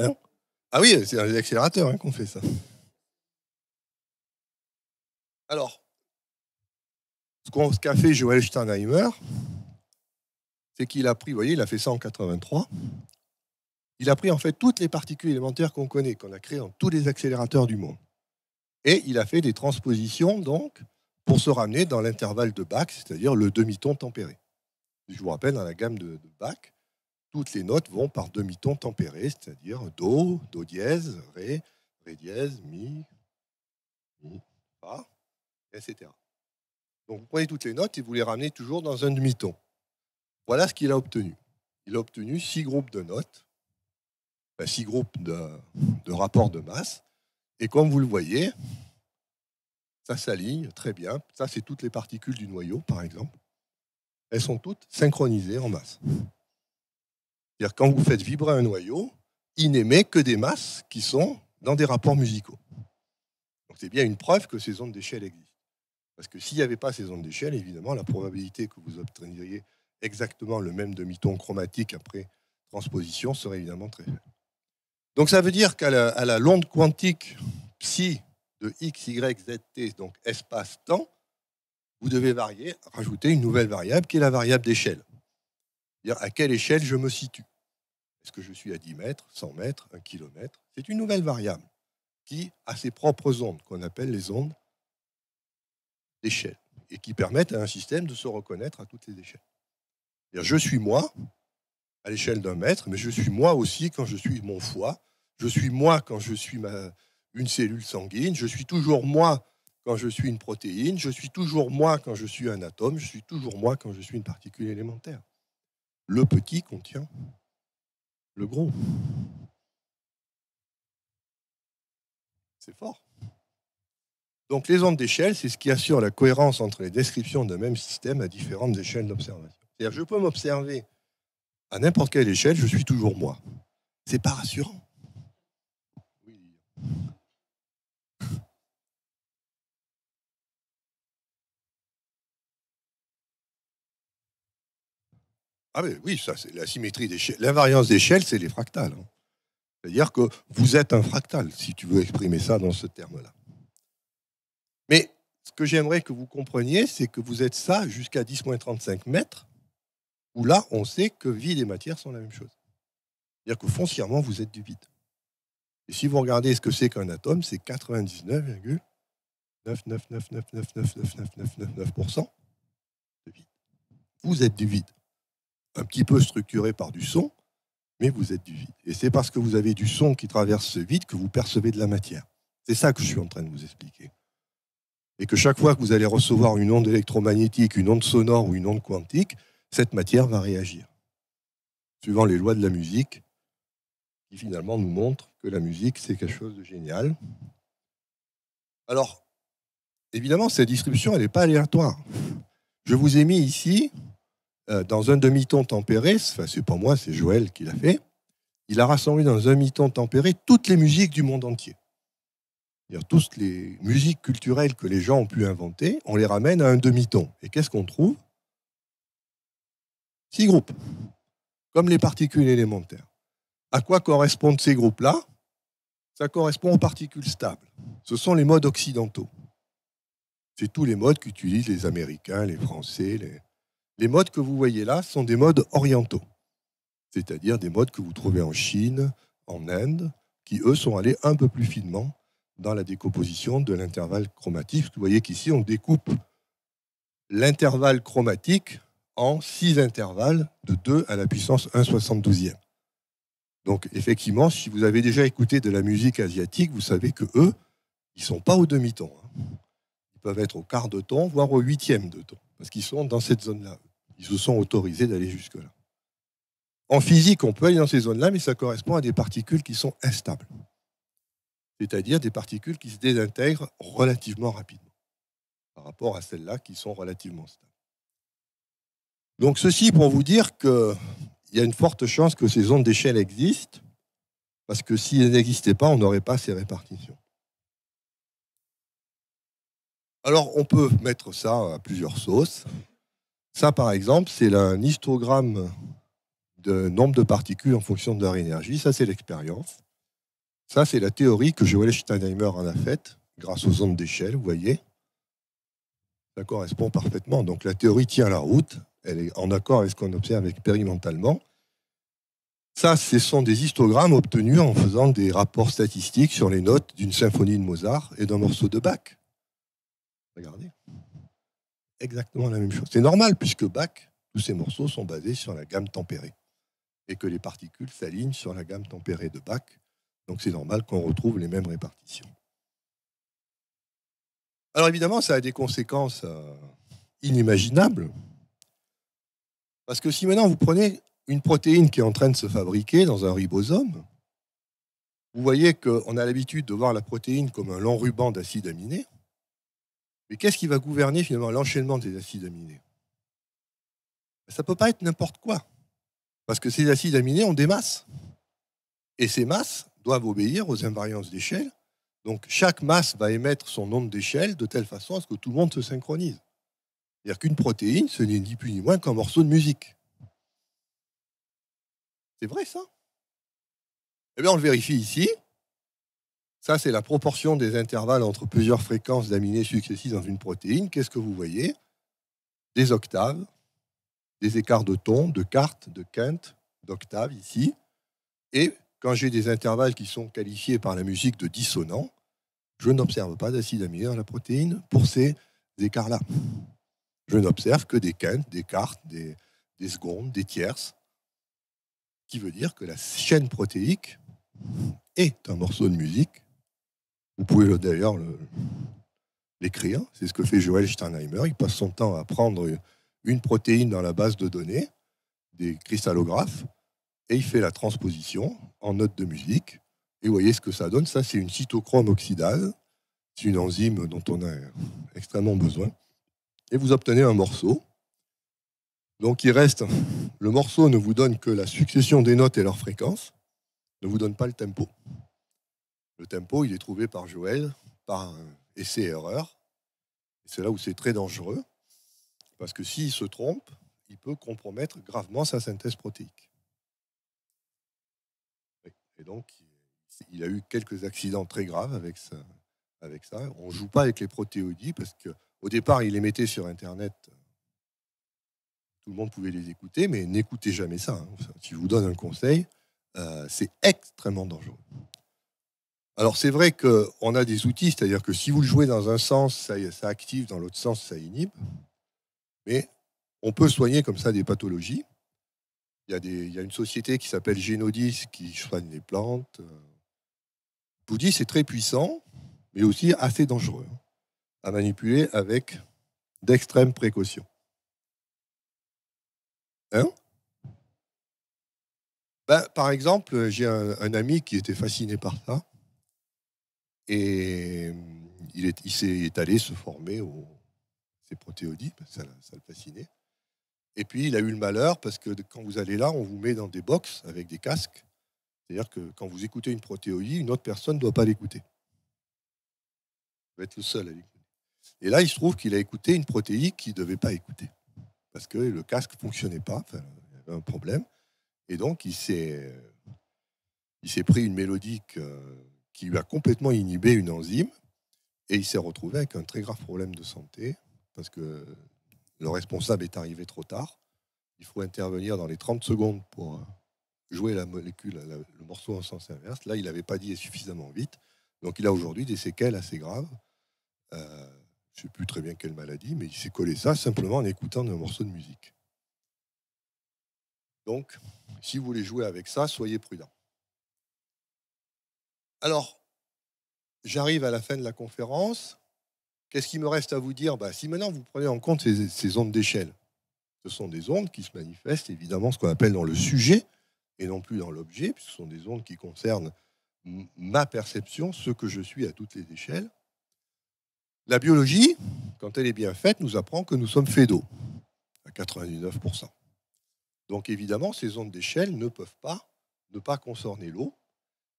Ah. ah oui, c'est dans les accélérateurs hein, qu'on fait ça. Alors, ce qu'a fait Joël Steinheimer, c'est qu'il a pris, vous voyez, il a fait ça en 83. Il a pris en fait toutes les particules élémentaires qu'on connaît, qu'on a créées dans tous les accélérateurs du monde. Et il a fait des transpositions, donc, pour se ramener dans l'intervalle de Bach, c'est-à-dire le demi-ton tempéré. Je vous rappelle, dans la gamme de Bach, toutes les notes vont par demi-ton tempéré, c'est-à-dire Do, Do dièse, Ré, Ré dièse, Mi, Mi, Fa, etc. Donc vous prenez toutes les notes et vous les ramenez toujours dans un demi-ton. Voilà ce qu'il a obtenu. Il a obtenu six groupes de notes, six groupes de, de rapports de masse. Et comme vous le voyez, ça s'aligne très bien. Ça, c'est toutes les particules du noyau, par exemple. Elles sont toutes synchronisées en masse. C'est-à-dire quand vous faites vibrer un noyau, il n'émet que des masses qui sont dans des rapports musicaux. Donc c'est bien une preuve que ces ondes d'échelle existent. Parce que s'il n'y avait pas ces ondes d'échelle, évidemment, la probabilité que vous obtiendriez exactement le même demi-ton chromatique après transposition serait évidemment très faible. Donc ça veut dire qu'à la, longue quantique psi de x, y, z, t, donc espace-temps, vous devez varier, rajouter une nouvelle variable qui est la variable d'échelle. C'est-à-dire à quelle échelle je me situe. Est-ce que je suis à 10 mètres, 100 mètres, 1 km C'est une nouvelle variable qui a ses propres ondes, qu'on appelle les ondes d'échelle, et qui permettent à un système de se reconnaître à toutes les échelles. Je suis moi à l'échelle d'un mètre, mais je suis moi aussi quand je suis mon foie, je suis moi quand je suis une cellule sanguine, je suis toujours moi quand je suis une protéine, je suis toujours moi quand je suis un atome, je suis toujours moi quand je suis une particule élémentaire. Le petit contient gros. C'est fort. Donc les ondes d'échelle, c'est ce qui assure la cohérence entre les descriptions d'un même système à différentes échelles d'observation. cest je peux m'observer à n'importe quelle échelle, je suis toujours moi. C'est pas rassurant. Oui. Ah oui, ça c'est la symétrie d'échelle. L'invariance d'échelle, c'est les fractales. C'est-à-dire que vous êtes un fractal, si tu veux exprimer ça dans ce terme-là. Mais ce que j'aimerais que vous compreniez, c'est que vous êtes ça jusqu'à 10-35 mètres, où là, on sait que vide et matière sont la même chose. C'est-à-dire que foncièrement, vous êtes du vide. Et si vous regardez ce que c'est qu'un atome, c'est 99,9999999999% de vide. Vous êtes du vide un petit peu structuré par du son, mais vous êtes du vide. Et c'est parce que vous avez du son qui traverse ce vide que vous percevez de la matière. C'est ça que je suis en train de vous expliquer. Et que chaque fois que vous allez recevoir une onde électromagnétique, une onde sonore ou une onde quantique, cette matière va réagir. Suivant les lois de la musique, qui finalement nous montrent que la musique, c'est quelque chose de génial. Alors, évidemment, cette distribution, elle n'est pas aléatoire. Je vous ai mis ici euh, dans un demi-ton tempéré, enfin c'est pas moi, c'est Joël qui l'a fait, il a rassemblé dans un demi-ton tempéré toutes les musiques du monde entier. toutes les musiques culturelles que les gens ont pu inventer, on les ramène à un demi-ton. Et qu'est-ce qu'on trouve Six groupes, comme les particules élémentaires. À quoi correspondent ces groupes-là Ça correspond aux particules stables. Ce sont les modes occidentaux. C'est tous les modes qu'utilisent les Américains, les Français, les, les modes que vous voyez là sont des modes orientaux, c'est-à-dire des modes que vous trouvez en Chine, en Inde, qui eux sont allés un peu plus finement dans la décomposition de l'intervalle chromatique. Vous voyez qu'ici, on découpe l'intervalle chromatique en six intervalles de 2 à la puissance 1,72e. Donc effectivement, si vous avez déjà écouté de la musique asiatique, vous savez que eux, ils sont pas au demi-ton. Hein. Ils peuvent être au quart de ton, voire au huitième de ton, parce qu'ils sont dans cette zone-là ils se sont autorisés d'aller jusque-là. En physique, on peut aller dans ces zones-là, mais ça correspond à des particules qui sont instables, c'est-à-dire des particules qui se désintègrent relativement rapidement par rapport à celles-là qui sont relativement stables. Donc ceci pour vous dire qu'il y a une forte chance que ces zones d'échelle existent, parce que si n'existaient pas, on n'aurait pas ces répartitions. Alors on peut mettre ça à plusieurs sauces. Ça, par exemple, c'est un histogramme de nombre de particules en fonction de leur énergie. Ça, c'est l'expérience. Ça, c'est la théorie que Joël Steinheimer en a faite grâce aux ondes d'échelle, vous voyez. Ça correspond parfaitement. Donc la théorie tient la route, elle est en accord avec ce qu'on observe expérimentalement. Ça, ce sont des histogrammes obtenus en faisant des rapports statistiques sur les notes d'une symphonie de Mozart et d'un morceau de Bach. Regardez exactement la même chose. C'est normal, puisque Bach, tous ces morceaux sont basés sur la gamme tempérée, et que les particules s'alignent sur la gamme tempérée de Bach, donc c'est normal qu'on retrouve les mêmes répartitions. Alors évidemment, ça a des conséquences euh, inimaginables, parce que si maintenant vous prenez une protéine qui est en train de se fabriquer dans un ribosome, vous voyez qu'on a l'habitude de voir la protéine comme un long ruban d'acide aminé, mais qu'est-ce qui va gouverner finalement l'enchaînement des acides aminés ben, Ça ne peut pas être n'importe quoi. Parce que ces acides aminés ont des masses. Et ces masses doivent obéir aux invariances d'échelle. Donc chaque masse va émettre son nombre d'échelles de telle façon à ce que tout le monde se synchronise. C'est-à-dire qu'une protéine, ce n'est ni plus ni moins qu'un morceau de musique. C'est vrai ça Eh bien on le vérifie ici. Ça, c'est la proportion des intervalles entre plusieurs fréquences d'aminées successives dans une protéine. Qu'est-ce que vous voyez Des octaves, des écarts de ton, de cartes de quintes, d'octaves, ici. Et quand j'ai des intervalles qui sont qualifiés par la musique de dissonants, je n'observe pas d'acide aminé dans la protéine pour ces écarts-là. Je n'observe que des quintes, des cartes, des, des secondes, des tierces, ce qui veut dire que la chaîne protéique est un morceau de musique vous pouvez d'ailleurs l'écrire. Hein. C'est ce que fait Joël Steinheimer. Il passe son temps à prendre une protéine dans la base de données des cristallographes et il fait la transposition en notes de musique. Et vous voyez ce que ça donne. Ça, c'est une cytochrome oxydase. C'est une enzyme dont on a extrêmement besoin. Et vous obtenez un morceau. Donc il reste, le morceau ne vous donne que la succession des notes et leur fréquence, ne vous donne pas le tempo. Le tempo, il est trouvé par Joël, par essai-erreur. C'est là où c'est très dangereux, parce que s'il se trompe, il peut compromettre gravement sa synthèse protéique. Et donc, il a eu quelques accidents très graves avec ça. Avec ça. On ne joue pas avec les protéodies, parce qu'au départ, il les mettait sur Internet. Tout le monde pouvait les écouter, mais n'écoutez jamais ça. Hein. Si je vous donne un conseil, euh, c'est extrêmement dangereux. Alors c'est vrai qu'on a des outils, c'est-à-dire que si vous le jouez dans un sens, ça, ça active, dans l'autre sens, ça inhibe. Mais on peut soigner comme ça des pathologies. Il y a, il une société qui s'appelle Genodis qui soigne les plantes. dis, c'est très puissant, mais aussi assez dangereux hein, à manipuler avec d'extrêmes précautions. Hein ben, par exemple, j'ai un, ami qui était fasciné par ça. Et euh, il, est, s'est allé se former aux ces protéodies, ça, le fascinait. Et puis il a eu le malheur parce que quand vous allez là, on vous met dans des boxes avec des casques. C'est-à-dire que quand vous écoutez une protéodie, une autre personne ne doit pas l'écouter. Vous êtes le seul à l'écouter. Et là, il se trouve qu'il a écouté une protéie qu'il ne devait pas écouter. Parce que le casque ne fonctionnait pas, il y avait un problème. Et donc, il s'est, euh, il s'est pris une mélodie que, euh, qui lui a complètement inhibé une enzyme. Et il s'est retrouvé avec un très grave problème de santé parce que le responsable est arrivé trop tard. Il faut intervenir dans les 30 secondes pour euh, jouer la molécule, le morceau en sens inverse. Là, il n'avait pas dit suffisamment vite. Donc, il a aujourd'hui des séquelles assez graves. Euh, je ne sais plus très bien quelle maladie, mais il s'est collé ça simplement en écoutant un morceau de musique. Donc, si vous voulez jouer avec ça, soyez prudents. Alors, j'arrive à la fin de la conférence. Qu'est-ce qu'il me reste à vous dire bah, Si maintenant vous prenez en compte ces, ondes d'échelle, ce sont des ondes qui se manifestent évidemment ce qu'on appelle dans le sujet et non plus dans l'objet, puisque ce sont des ondes qui concernent ma perception, ce que je suis à toutes les échelles. La biologie, quand elle est bien faite, nous apprend que nous sommes faits d'eau, à 99%. Donc évidemment, ces ondes d'échelle ne peuvent pas ne pas concerner l'eau.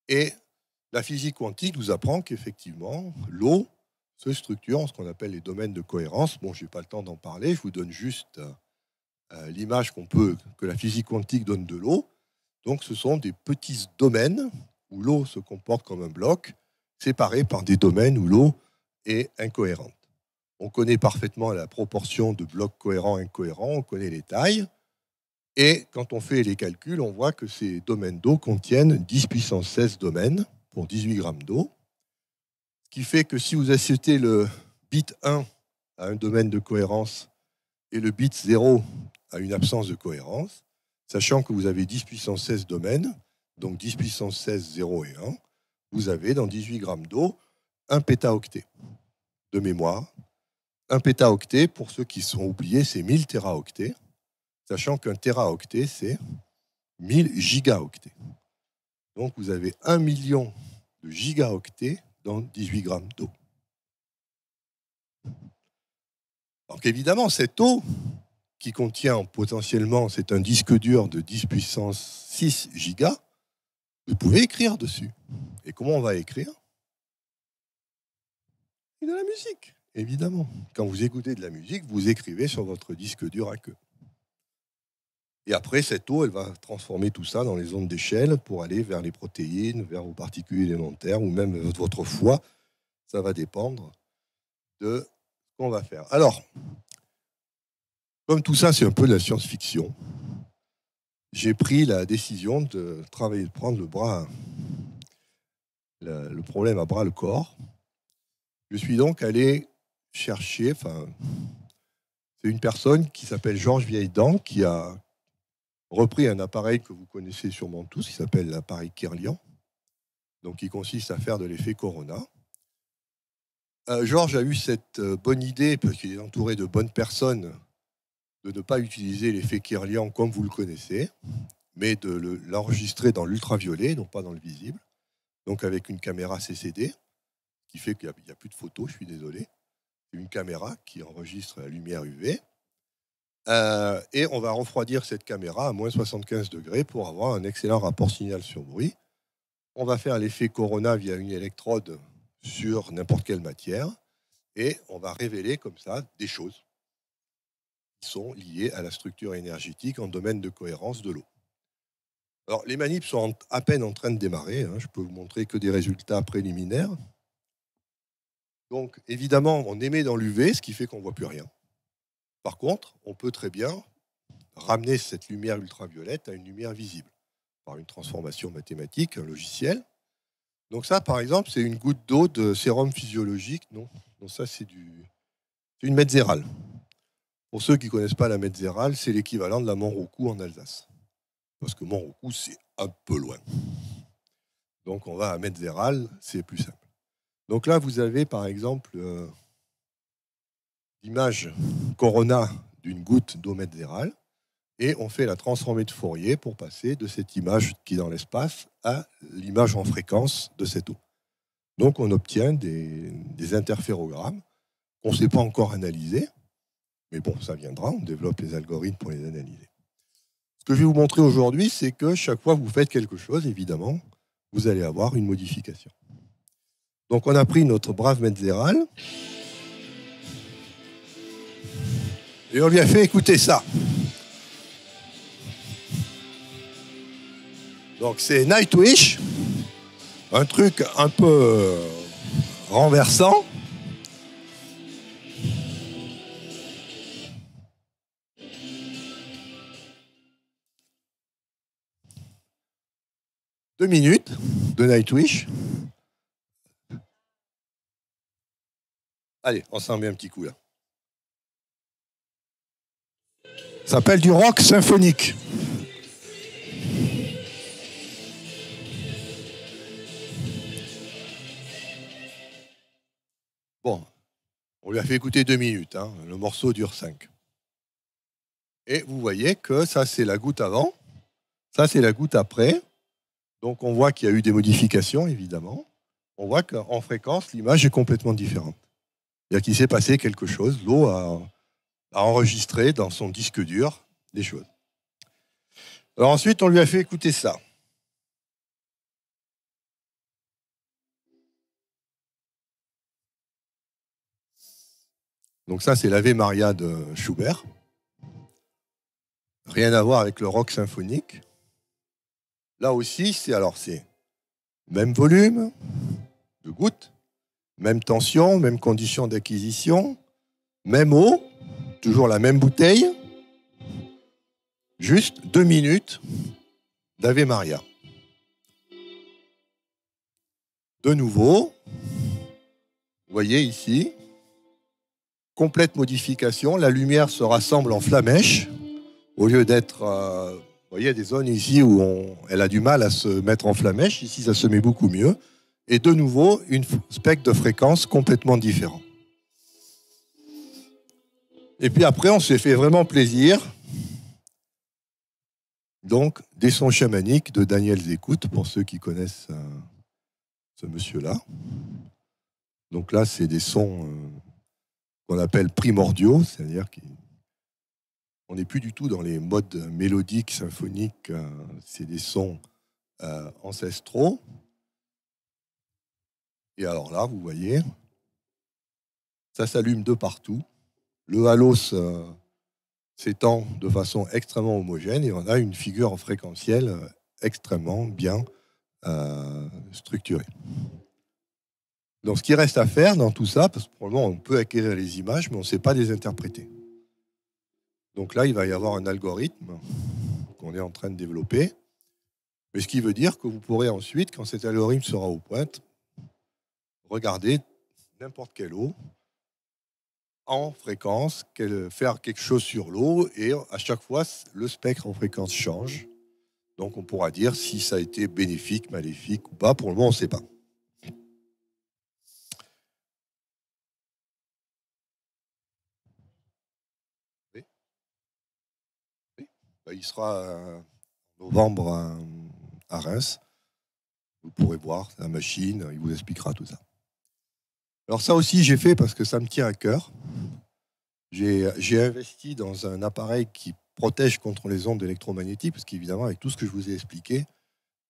Et la physique quantique nous apprend qu'effectivement, l'eau se structure en ce qu'on appelle les domaines de cohérence. Bon, je n'ai pas le temps d'en parler, je vous donne juste euh, euh, l'image qu'on peut, que la physique quantique donne de l'eau. Donc, ce sont des petits domaines où l'eau se comporte comme un bloc, séparés par des domaines où l'eau est incohérente. On connaît parfaitement la proportion de blocs cohérents-incohérents, et on connaît les tailles. Et quand on fait les calculs, on voit que ces domaines d'eau contiennent 10 puissance 16 domaines pour 18 grammes d'eau. Ce qui fait que si vous achetez le bit 1 à un domaine de cohérence et le bit 0 à une absence de cohérence, sachant que vous avez 10 puissance 16 domaines, donc 10 puissance 16, 0 et 1, vous avez dans 18 grammes d'eau un pétaoctet de mémoire. Un pétaoctet, pour ceux qui sont oubliés, c'est 1000 téraoctets, sachant qu'un téraoctet, c'est 1000 gigaoctets. Donc vous avez 1 million de gigaoctets dans 18 grammes d'eau. Donc évidemment, cette eau qui contient potentiellement, c'est un disque dur de 10 puissance 6 Giga, vous pouvez écrire dessus. Et comment on va écrire De la musique, évidemment. Quand vous écoutez de la musique, vous écrivez sur votre disque dur à queue. Et après, cette eau, elle va transformer tout ça dans les ondes d'échelle pour aller vers les protéines, vers vos particules élémentaires ou même votre foie. Ça va dépendre de ce qu'on va faire. Alors, comme tout ça, c'est un peu de la science-fiction, j'ai pris la décision de travailler, de prendre le bras, le, problème à bras le corps. Je suis donc allé chercher, enfin, c'est une personne qui s'appelle Georges Vieilledan qui a repris un appareil que vous connaissez sûrement tous, qui s'appelle l'appareil Kerlian, donc qui consiste à faire de l'effet Corona. Euh, Georges a eu cette euh, bonne idée, parce qu'il est entouré de bonnes personnes, de ne pas utiliser l'effet Kerlian comme vous le connaissez, mais de l'enregistrer dans l'ultraviolet, donc pas dans le visible, donc avec une caméra CCD, qui fait qu'il n'y a, plus de photos, je suis désolé. Une caméra qui enregistre la lumière UV, euh, et on va refroidir cette caméra à moins 75 degrés pour avoir un excellent rapport signal sur bruit. On va faire l'effet corona via une électrode sur n'importe quelle matière et on va révéler comme ça des choses qui sont liées à la structure énergétique en domaine de cohérence de l'eau. Alors les manips sont à peine en train de démarrer, hein. je peux vous montrer que des résultats préliminaires. Donc évidemment on émet dans l'UV, ce qui fait qu'on ne voit plus rien. Par contre, on peut très bien ramener cette lumière ultraviolette à une lumière visible par une transformation mathématique, un logiciel. Donc ça, par exemple, c'est une goutte d'eau de sérum physiologique. Non, non ça, c'est du, une mezzérale. Pour ceux qui ne connaissent pas la Metzeral, c'est l'équivalent de la Montrocou en Alsace. Parce que Montrocou, c'est un peu loin. Donc on va à Metzeral, c'est plus simple. Donc là, vous avez, par exemple, euh, l'image corona d'une goutte d'eau médérale et on fait la transformée de Fourier pour passer de cette image qui est dans l'espace à l'image en fréquence de cette eau. Donc on obtient des, interférogrammes qu'on ne sait pas encore analyser, mais bon, ça viendra, on développe les algorithmes pour les analyser. Ce que je vais vous montrer aujourd'hui, c'est que chaque fois que vous faites quelque chose, évidemment, vous allez avoir une modification. Donc on a pris notre brave Metzeral, Et on lui a fait écouter ça. Donc c'est Nightwish, un truc un peu euh, renversant. Deux minutes de Nightwish. Allez, on s'en met un petit coup là. Ça s'appelle du rock symphonique. Bon, on lui a fait écouter deux minutes. Hein. Le morceau dure cinq. Et vous voyez que ça, c'est la goutte avant. Ça, c'est la goutte après. Donc, on voit qu'il y a eu des modifications, évidemment. On voit qu'en fréquence, l'image est complètement différente. Il à dire qu'il s'est passé quelque chose. L'eau a, à enregistrer dans son disque dur des choses. Alors ensuite, on lui a fait écouter ça. Donc ça, c'est l'Ave Maria de Schubert. Rien à voir avec le rock symphonique. Là aussi, c'est alors c'est même volume de gouttes, même tension, même condition d'acquisition, même eau, toujours la même bouteille, juste deux minutes d'Ave Maria. De nouveau, vous voyez ici, complète modification, la lumière se rassemble en flamèche, au lieu d'être... Euh, vous voyez, des zones ici où elle a du mal à se mettre en flamèche, ici ça se met beaucoup mieux, et de nouveau, une spectre de fréquence complètement différente. Et puis après, on s'est fait vraiment plaisir. Donc, des sons chamaniques de Daniel Zécoute, pour ceux qui connaissent euh, ce monsieur-là. Donc là, c'est des sons euh, qu'on appelle primordiaux, c'est-à-dire qu'on n'est plus du tout dans les modes mélodiques, symphoniques, euh, c'est des sons ancestraux. Et alors là, vous voyez, ça s'allume de partout. Le halos euh, s'étend de façon extrêmement homogène et on a une figure fréquentielle euh, extrêmement bien euh, structurée. Donc ce qui reste à faire dans tout ça, parce que probablement on peut acquérir les images, mais on ne sait pas les interpréter. Donc là, il va y avoir un algorithme qu'on est en train de développer, mais ce qui veut dire que vous pourrez ensuite, quand cet algorithme sera au pointe, regarder n'importe quelle eau, en fréquence, faire quelque chose sur l'eau, et à chaque fois, le spectre en fréquence change. Donc on pourra dire si ça a été bénéfique, maléfique ou pas. Pour le moment, on ne sait pas. Bah, il sera euh, novembre à Reims. Vous pourrez voir la machine, il vous expliquera tout ça. Alors ça aussi, j'ai fait parce que ça me tient à cœur. J'ai investi dans un appareil qui protège contre les ondes électromagnétiques, parce qu'évidemment, avec tout ce que je vous ai expliqué,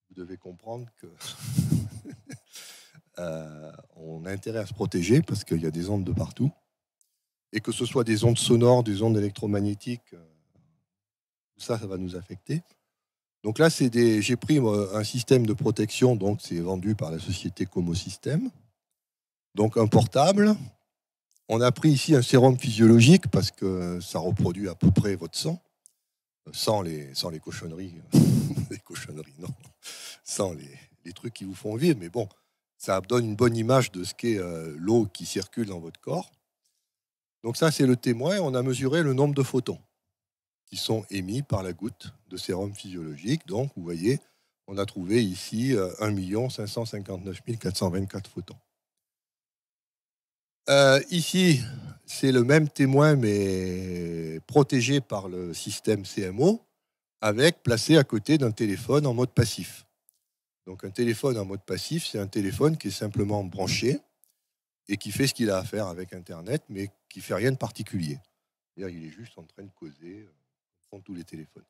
vous devez comprendre que euh, on a intérêt à se protéger parce qu'il y a des ondes de partout. Et que ce soit des ondes sonores, des ondes électromagnétiques, euh, tout ça, ça va nous affecter. Donc là, j'ai pris un système de protection, donc c'est vendu par la société Comosystème donc un portable. On a pris ici un sérum physiologique parce que ça reproduit à peu près votre sang, euh, sans les, sans les cochonneries, euh, les cochonneries, non, sans les, les, trucs qui vous font vivre. Mais bon, ça donne une bonne image de ce qu'est euh, l'eau qui circule dans votre corps. Donc ça, c'est le témoin. On a mesuré le nombre de photons qui sont émis par la goutte de sérum physiologique. Donc, vous voyez, on a trouvé ici 1 559 424 photons. Euh, ici, c'est le même témoin, mais protégé par le système CMO, avec placé à côté d'un téléphone en mode passif. Donc un téléphone en mode passif, c'est un téléphone qui est simplement branché et qui fait ce qu'il a à faire avec Internet, mais qui fait rien de particulier. C'est-à-dire il est juste en train de causer, euh, font tous les téléphones.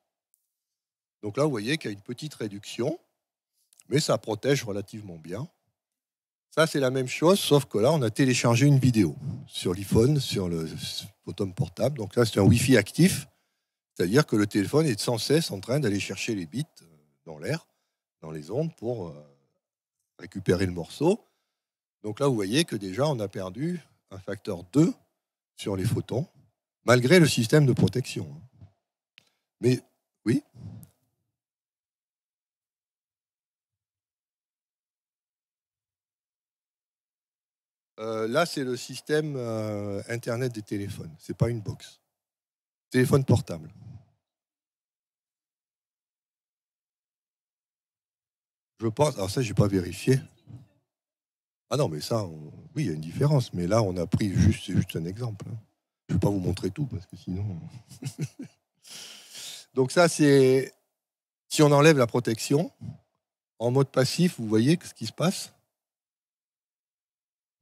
Donc là, vous voyez qu'il y a une petite réduction, mais ça protège relativement bien. Ça, c'est la même chose, sauf que là, on a téléchargé une vidéo sur l'iPhone, sur le photom portable. Donc là, c'est un Wi-Fi actif, c'est-à-dire que le téléphone est sans cesse en train d'aller chercher les bits euh, dans l'air, dans les ondes, pour euh, récupérer le morceau. Donc là, vous voyez que déjà, on a perdu un facteur 2 sur les photons, malgré le système de protection. Mais oui Euh, là, c'est le système euh, Internet des téléphones. Ce n'est pas une box. Téléphone portable. Je pense. Alors ça, n'ai pas vérifié. Ah non, mais ça, oui, il y a une différence. Mais là, on a pris juste, juste un exemple. Hein. Je ne vais pas vous montrer tout parce que sinon. Donc ça, c'est si on enlève la protection en mode passif. Vous voyez ce qui se passe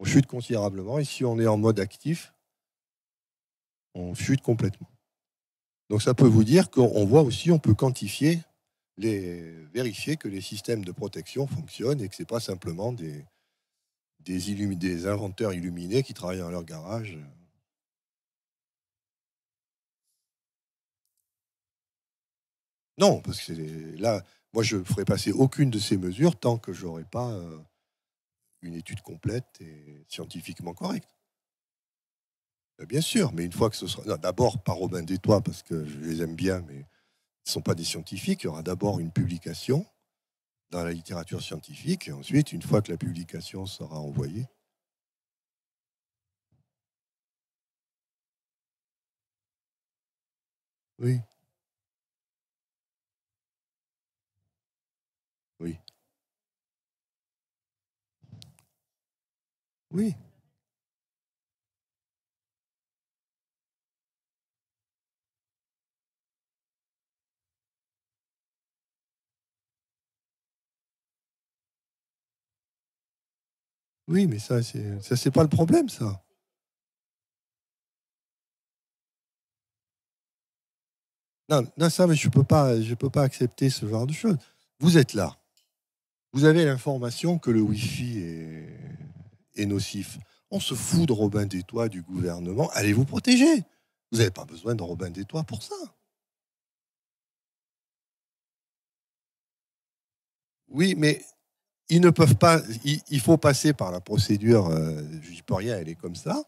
on chute considérablement. Et si on est en mode actif, on chute complètement. Donc ça peut vous dire qu'on voit aussi, on peut quantifier, les, vérifier que les systèmes de protection fonctionnent et que ce n'est pas simplement des, des, inventeurs illuminés qui travaillent dans leur garage. Non, parce que là, moi, je ne ferai passer aucune de ces mesures tant que j'aurai pas euh, une étude complète et scientifiquement correcte. Euh, bien sûr, mais une fois que ce sera. D'abord par Robin Détois, parce que je les aime bien, mais ils ne sont pas des scientifiques. Il y aura d'abord une publication dans la littérature scientifique, et ensuite, une fois que la publication sera envoyée. Oui. Oui. Oui, mais ça, c'est, ça, c'est pas le problème, ça. Non, non ça, mais je peux pas, je peux pas accepter ce genre de choses. Vous êtes là. Vous avez l'information que le Wi-Fi est, nocif. On se fout de Robin des Toits, du gouvernement. Allez vous protéger. Vous n'avez pas besoin de Robin des Toits pour ça. Oui, mais ils ne peuvent pas. Il, faut passer par la procédure. je euh, je dis pas rien, elle est comme ça.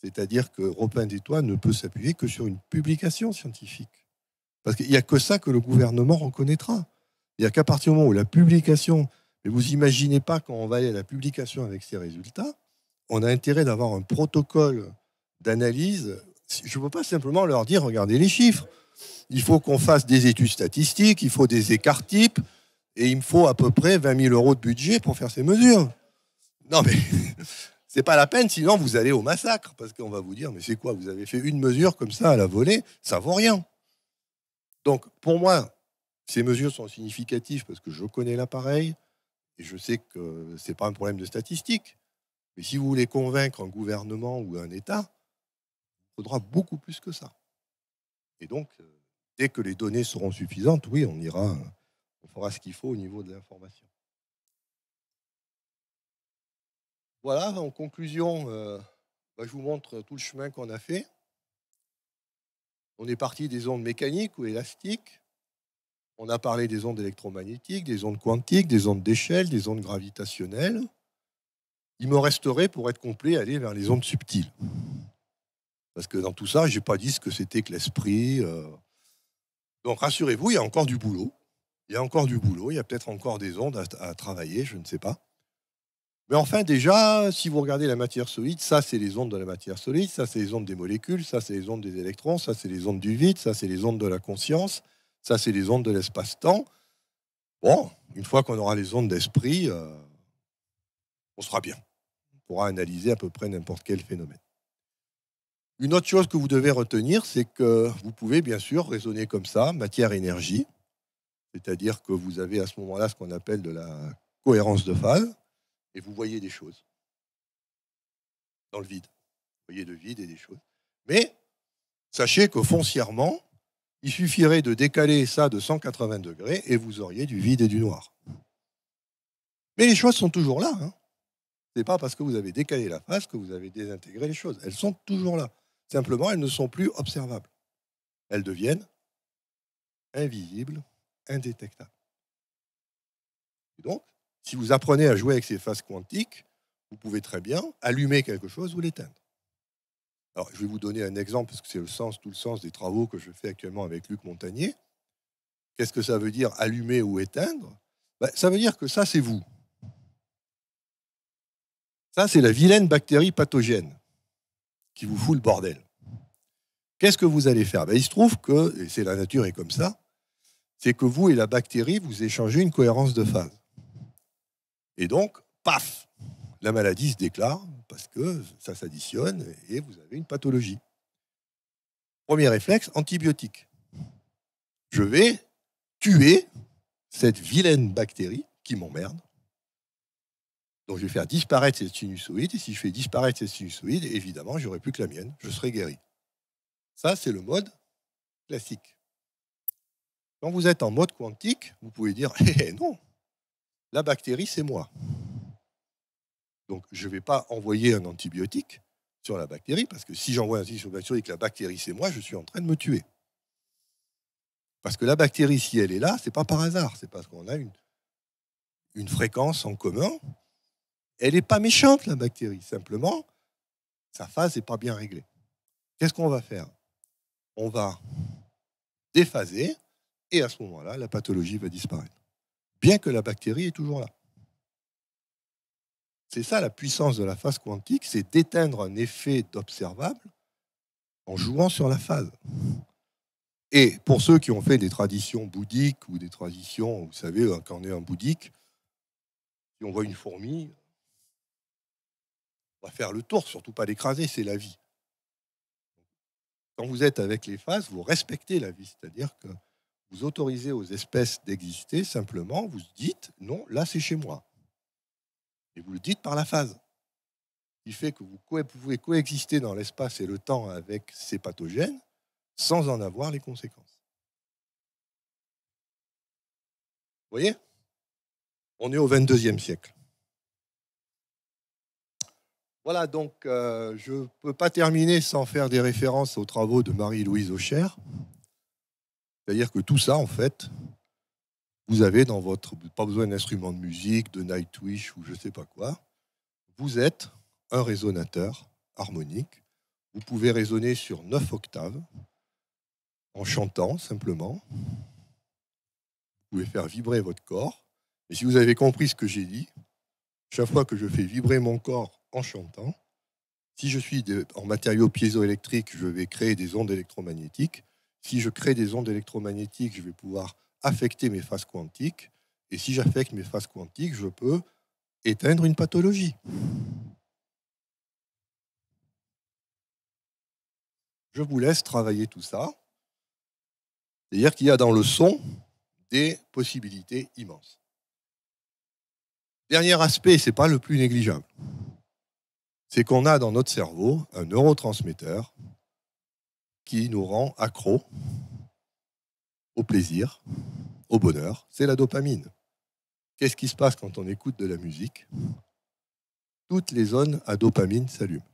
C'est-à-dire que Robin des Toits ne peut s'appuyer que sur une publication scientifique. Parce qu'il n'y a que ça que le gouvernement reconnaîtra. Il n'y a qu'à partir du moment où la publication mais vous imaginez pas quand on va aller à la publication avec ces résultats, on a intérêt d'avoir un protocole d'analyse. Je ne peux pas simplement leur dire regardez les chiffres. Il faut qu'on fasse des études statistiques, il faut des écarts types, et il me faut à peu près 20 000 euros de budget pour faire ces mesures. Non, mais c'est pas la peine, sinon vous allez au massacre, parce qu'on va vous dire mais c'est quoi Vous avez fait une mesure comme ça à la volée, ça vaut rien. Donc pour moi, ces mesures sont significatives parce que je connais l'appareil, et je sais que ce n'est pas un problème de statistique. Mais si vous voulez convaincre un gouvernement ou un État, il faudra beaucoup plus que ça. Et donc, euh, dès que les données seront suffisantes, oui, on ira, on fera ce qu'il faut au niveau de l'information. Voilà, en conclusion, euh, bah, je vous montre tout le chemin qu'on a fait. On est parti des ondes mécaniques ou élastiques. On a parlé des ondes électromagnétiques, des ondes quantiques, des ondes d'échelle, des ondes gravitationnelles. Il me resterait, pour être complet, aller vers les ondes subtiles. Parce que dans tout ça, je n'ai pas dit ce que c'était que l'esprit. Euh. Donc rassurez-vous, il y a encore du boulot. Il y a encore du boulot, il y a peut-être encore des ondes à travailler, je ne sais pas. Mais enfin, déjà, si vous regardez la matière solide, ça, c'est les ondes de la matière solide, ça, c'est les ondes des molécules, ça, c'est les ondes des électrons, ça, c'est les ondes du vide, ça, c'est les ondes de la conscience, ça, c'est les ondes de l'espace-temps. Bon, une fois qu'on aura les ondes d'esprit, euh, on sera bien. On pourra analyser à peu près n'importe quel phénomène. Une autre chose que vous devez retenir, c'est que vous pouvez bien sûr raisonner comme ça, matière-énergie, c'est-à-dire que vous avez à ce moment-là ce qu'on appelle de la cohérence de phase, et vous voyez des choses dans le vide. Vous voyez le vide et des choses. Mais sachez que foncièrement, il suffirait de décaler ça de 180 degrés et vous auriez du vide et du noir. Mais les choses sont toujours là. Hein. Ce n'est pas parce que vous avez décalé la face que vous avez désintégré les choses. Elles sont toujours là. Simplement, elles ne sont plus observables. Elles deviennent invisibles, indétectables. Et donc, si vous apprenez à jouer avec ces phases quantiques, vous pouvez très bien allumer quelque chose ou l'éteindre. Alors, je vais vous donner un exemple, parce que c'est le sens, tout le sens des travaux que je fais actuellement avec Luc Montagnier. Qu'est-ce que ça veut dire allumer ou éteindre ben, Ça veut dire que ça, c'est vous. Ça, c'est la vilaine bactérie pathogène qui vous fout le bordel. Qu'est-ce que vous allez faire ben, Il se trouve que, et c'est la nature est comme ça, c'est que vous et la bactérie, vous échangez une cohérence de phase. Et donc, paf, la maladie se déclare parce que ça s'additionne et vous avez une pathologie. Premier réflexe, antibiotique. Je vais tuer cette vilaine bactérie qui m'emmerde. Donc je vais faire disparaître cette sinusoïde, et si je fais disparaître cette sinusoïde, évidemment, j'aurai plus que la mienne, je serai guéri. Ça, c'est le mode classique. Quand vous êtes en mode quantique, vous pouvez dire, eh non, la bactérie, c'est moi. Donc, je ne vais pas envoyer un antibiotique sur la bactérie, parce que si j'envoie un antibiotique sur la bactérie que la bactérie, c'est moi, je suis en train de me tuer. Parce que la bactérie, si elle est là, c'est pas par hasard, c'est parce qu'on a une, une fréquence en commun. Elle n'est pas méchante, la bactérie, simplement, sa phase n'est pas bien réglée. Qu'est-ce qu'on va faire On va déphaser, et à ce moment-là, la pathologie va disparaître. Bien que la bactérie est toujours là. C'est ça la puissance de la phase quantique, c'est d'éteindre un effet d'observable en jouant sur la phase. Et pour ceux qui ont fait des traditions bouddhiques ou des traditions, vous savez, hein, quand on est un bouddhique, si on voit une fourmi, on va faire le tour, surtout pas l'écraser, c'est la vie. Quand vous êtes avec les phases, vous respectez la vie, c'est-à-dire que vous autorisez aux espèces d'exister, simplement vous dites non, là c'est chez moi. Et vous le dites par la phase, qui fait que vous pouvez coexister dans l'espace et le temps avec ces pathogènes sans en avoir les conséquences. Vous voyez On est au 22e siècle. Voilà, donc euh, je ne peux pas terminer sans faire des références aux travaux de Marie-Louise Aucher. C'est-à-dire que tout ça, en fait, vous avez dans votre, pas besoin d'instrument de musique, de Nightwish ou je ne sais pas quoi, vous êtes un résonateur harmonique. Vous pouvez résonner sur 9 octaves en chantant simplement. Vous pouvez faire vibrer votre corps. Et si vous avez compris ce que j'ai dit, chaque fois que je fais vibrer mon corps en chantant, si je suis en matériaux piézoélectriques, je vais créer des ondes électromagnétiques. Si je crée des ondes électromagnétiques, je vais pouvoir affecter mes phases quantiques. Et si j'affecte mes phases quantiques, je peux éteindre une pathologie. Je vous laisse travailler tout ça. C'est-à-dire qu'il y a dans le son des possibilités immenses. Dernier aspect, ce n'est pas le plus négligeable, c'est qu'on a dans notre cerveau un neurotransmetteur qui nous rend accro au plaisir, au bonheur, c'est la dopamine. Qu'est-ce qui se passe quand on écoute de la musique Toutes les zones à dopamine s'allument.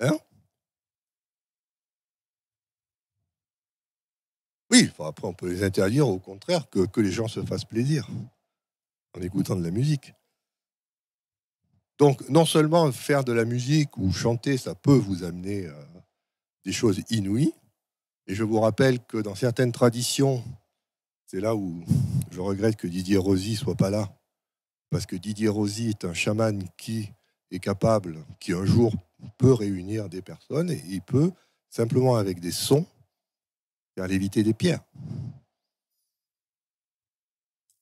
Hein oui, après on peut les interdire, au contraire, que, que les gens se fassent plaisir en écoutant de la musique. Donc non seulement faire de la musique ou chanter, ça peut vous amener... à euh, des choses inouïes. Et je vous rappelle que dans certaines traditions, c'est là où je regrette que Didier Rosy soit pas là, parce que Didier Rosy est un chaman qui est capable, qui un jour peut réunir des personnes, et il peut simplement avec des sons faire léviter des pierres.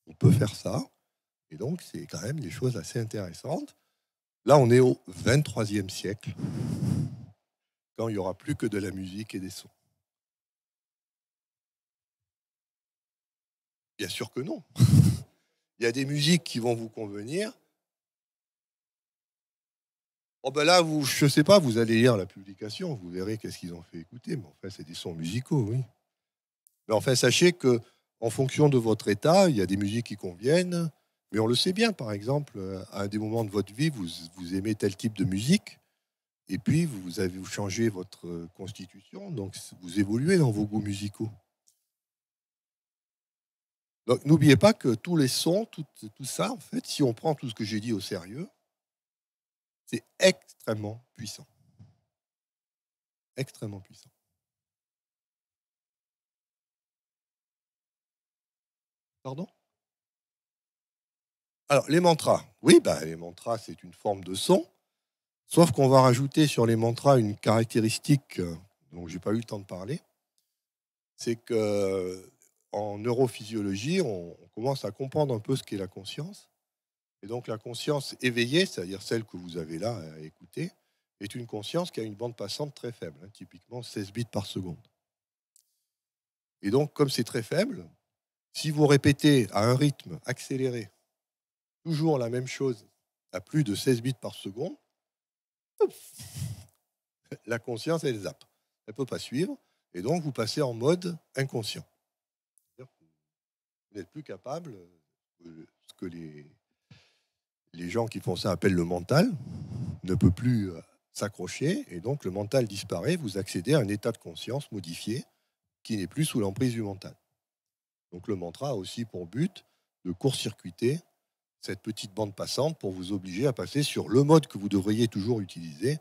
On peut faire ça, et donc c'est quand même des choses assez intéressantes. Là, on est au 23e siècle quand il n'y aura plus que de la musique et des sons Bien sûr que non. il y a des musiques qui vont vous convenir. Oh ben là, vous, je ne sais pas, vous allez lire la publication, vous verrez qu'est-ce qu'ils ont fait écouter. Mais enfin, c'est des sons musicaux, oui. Mais enfin, sachez que en fonction de votre état, il y a des musiques qui conviennent. Mais on le sait bien, par exemple, euh, à des moments de votre vie, vous aimez tel type de musique. Et puis, vous avez changé votre euh, constitution, donc vous évoluez dans vos goûts musicaux. Donc, n'oubliez pas que tous les sons, tout, tout ça, en fait, si on prend tout ce que j'ai dit au sérieux, c'est extrêmement puissant. Extrêmement puissant. Pardon Alors, les mantras. Oui, bah, les mantras, c'est une forme de son. Sauf qu'on va rajouter sur les mantras une caractéristique euh, dont je n'ai pas eu le temps de parler, c'est qu'en euh, neurophysiologie, on, commence à comprendre un peu ce qu'est la conscience. Et donc la conscience éveillée, c'est-à-dire celle que vous avez là à écouter, est une conscience qui a une bande passante très faible, hein, typiquement 16 bits par seconde. Et donc comme c'est très faible, si vous répétez à un rythme accéléré toujours la même chose à plus de 16 bits par seconde, la conscience, elle zappe. Elle ne peut pas suivre. Et donc, vous passez en mode inconscient. Vous n'êtes plus capable, euh, ce que les, les gens qui font ça appellent le mental, ne peut plus euh, s'accrocher. Et donc, le mental disparaît. Vous accédez à un état de conscience modifié qui n'est plus sous l'emprise du mental. Donc, le mantra a aussi pour but de court-circuiter cette petite bande passante pour vous obliger à passer sur le mode que vous devriez toujours utiliser,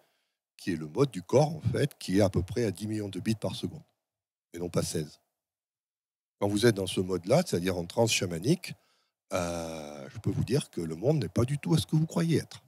qui est le mode du corps, en fait, qui est à peu près à 10 millions de bits par seconde, et non pas 16. Quand vous êtes dans ce mode-là, c'est-à-dire en trans chamanique, euh, je peux vous dire que le monde n'est pas du tout à ce que vous croyez être.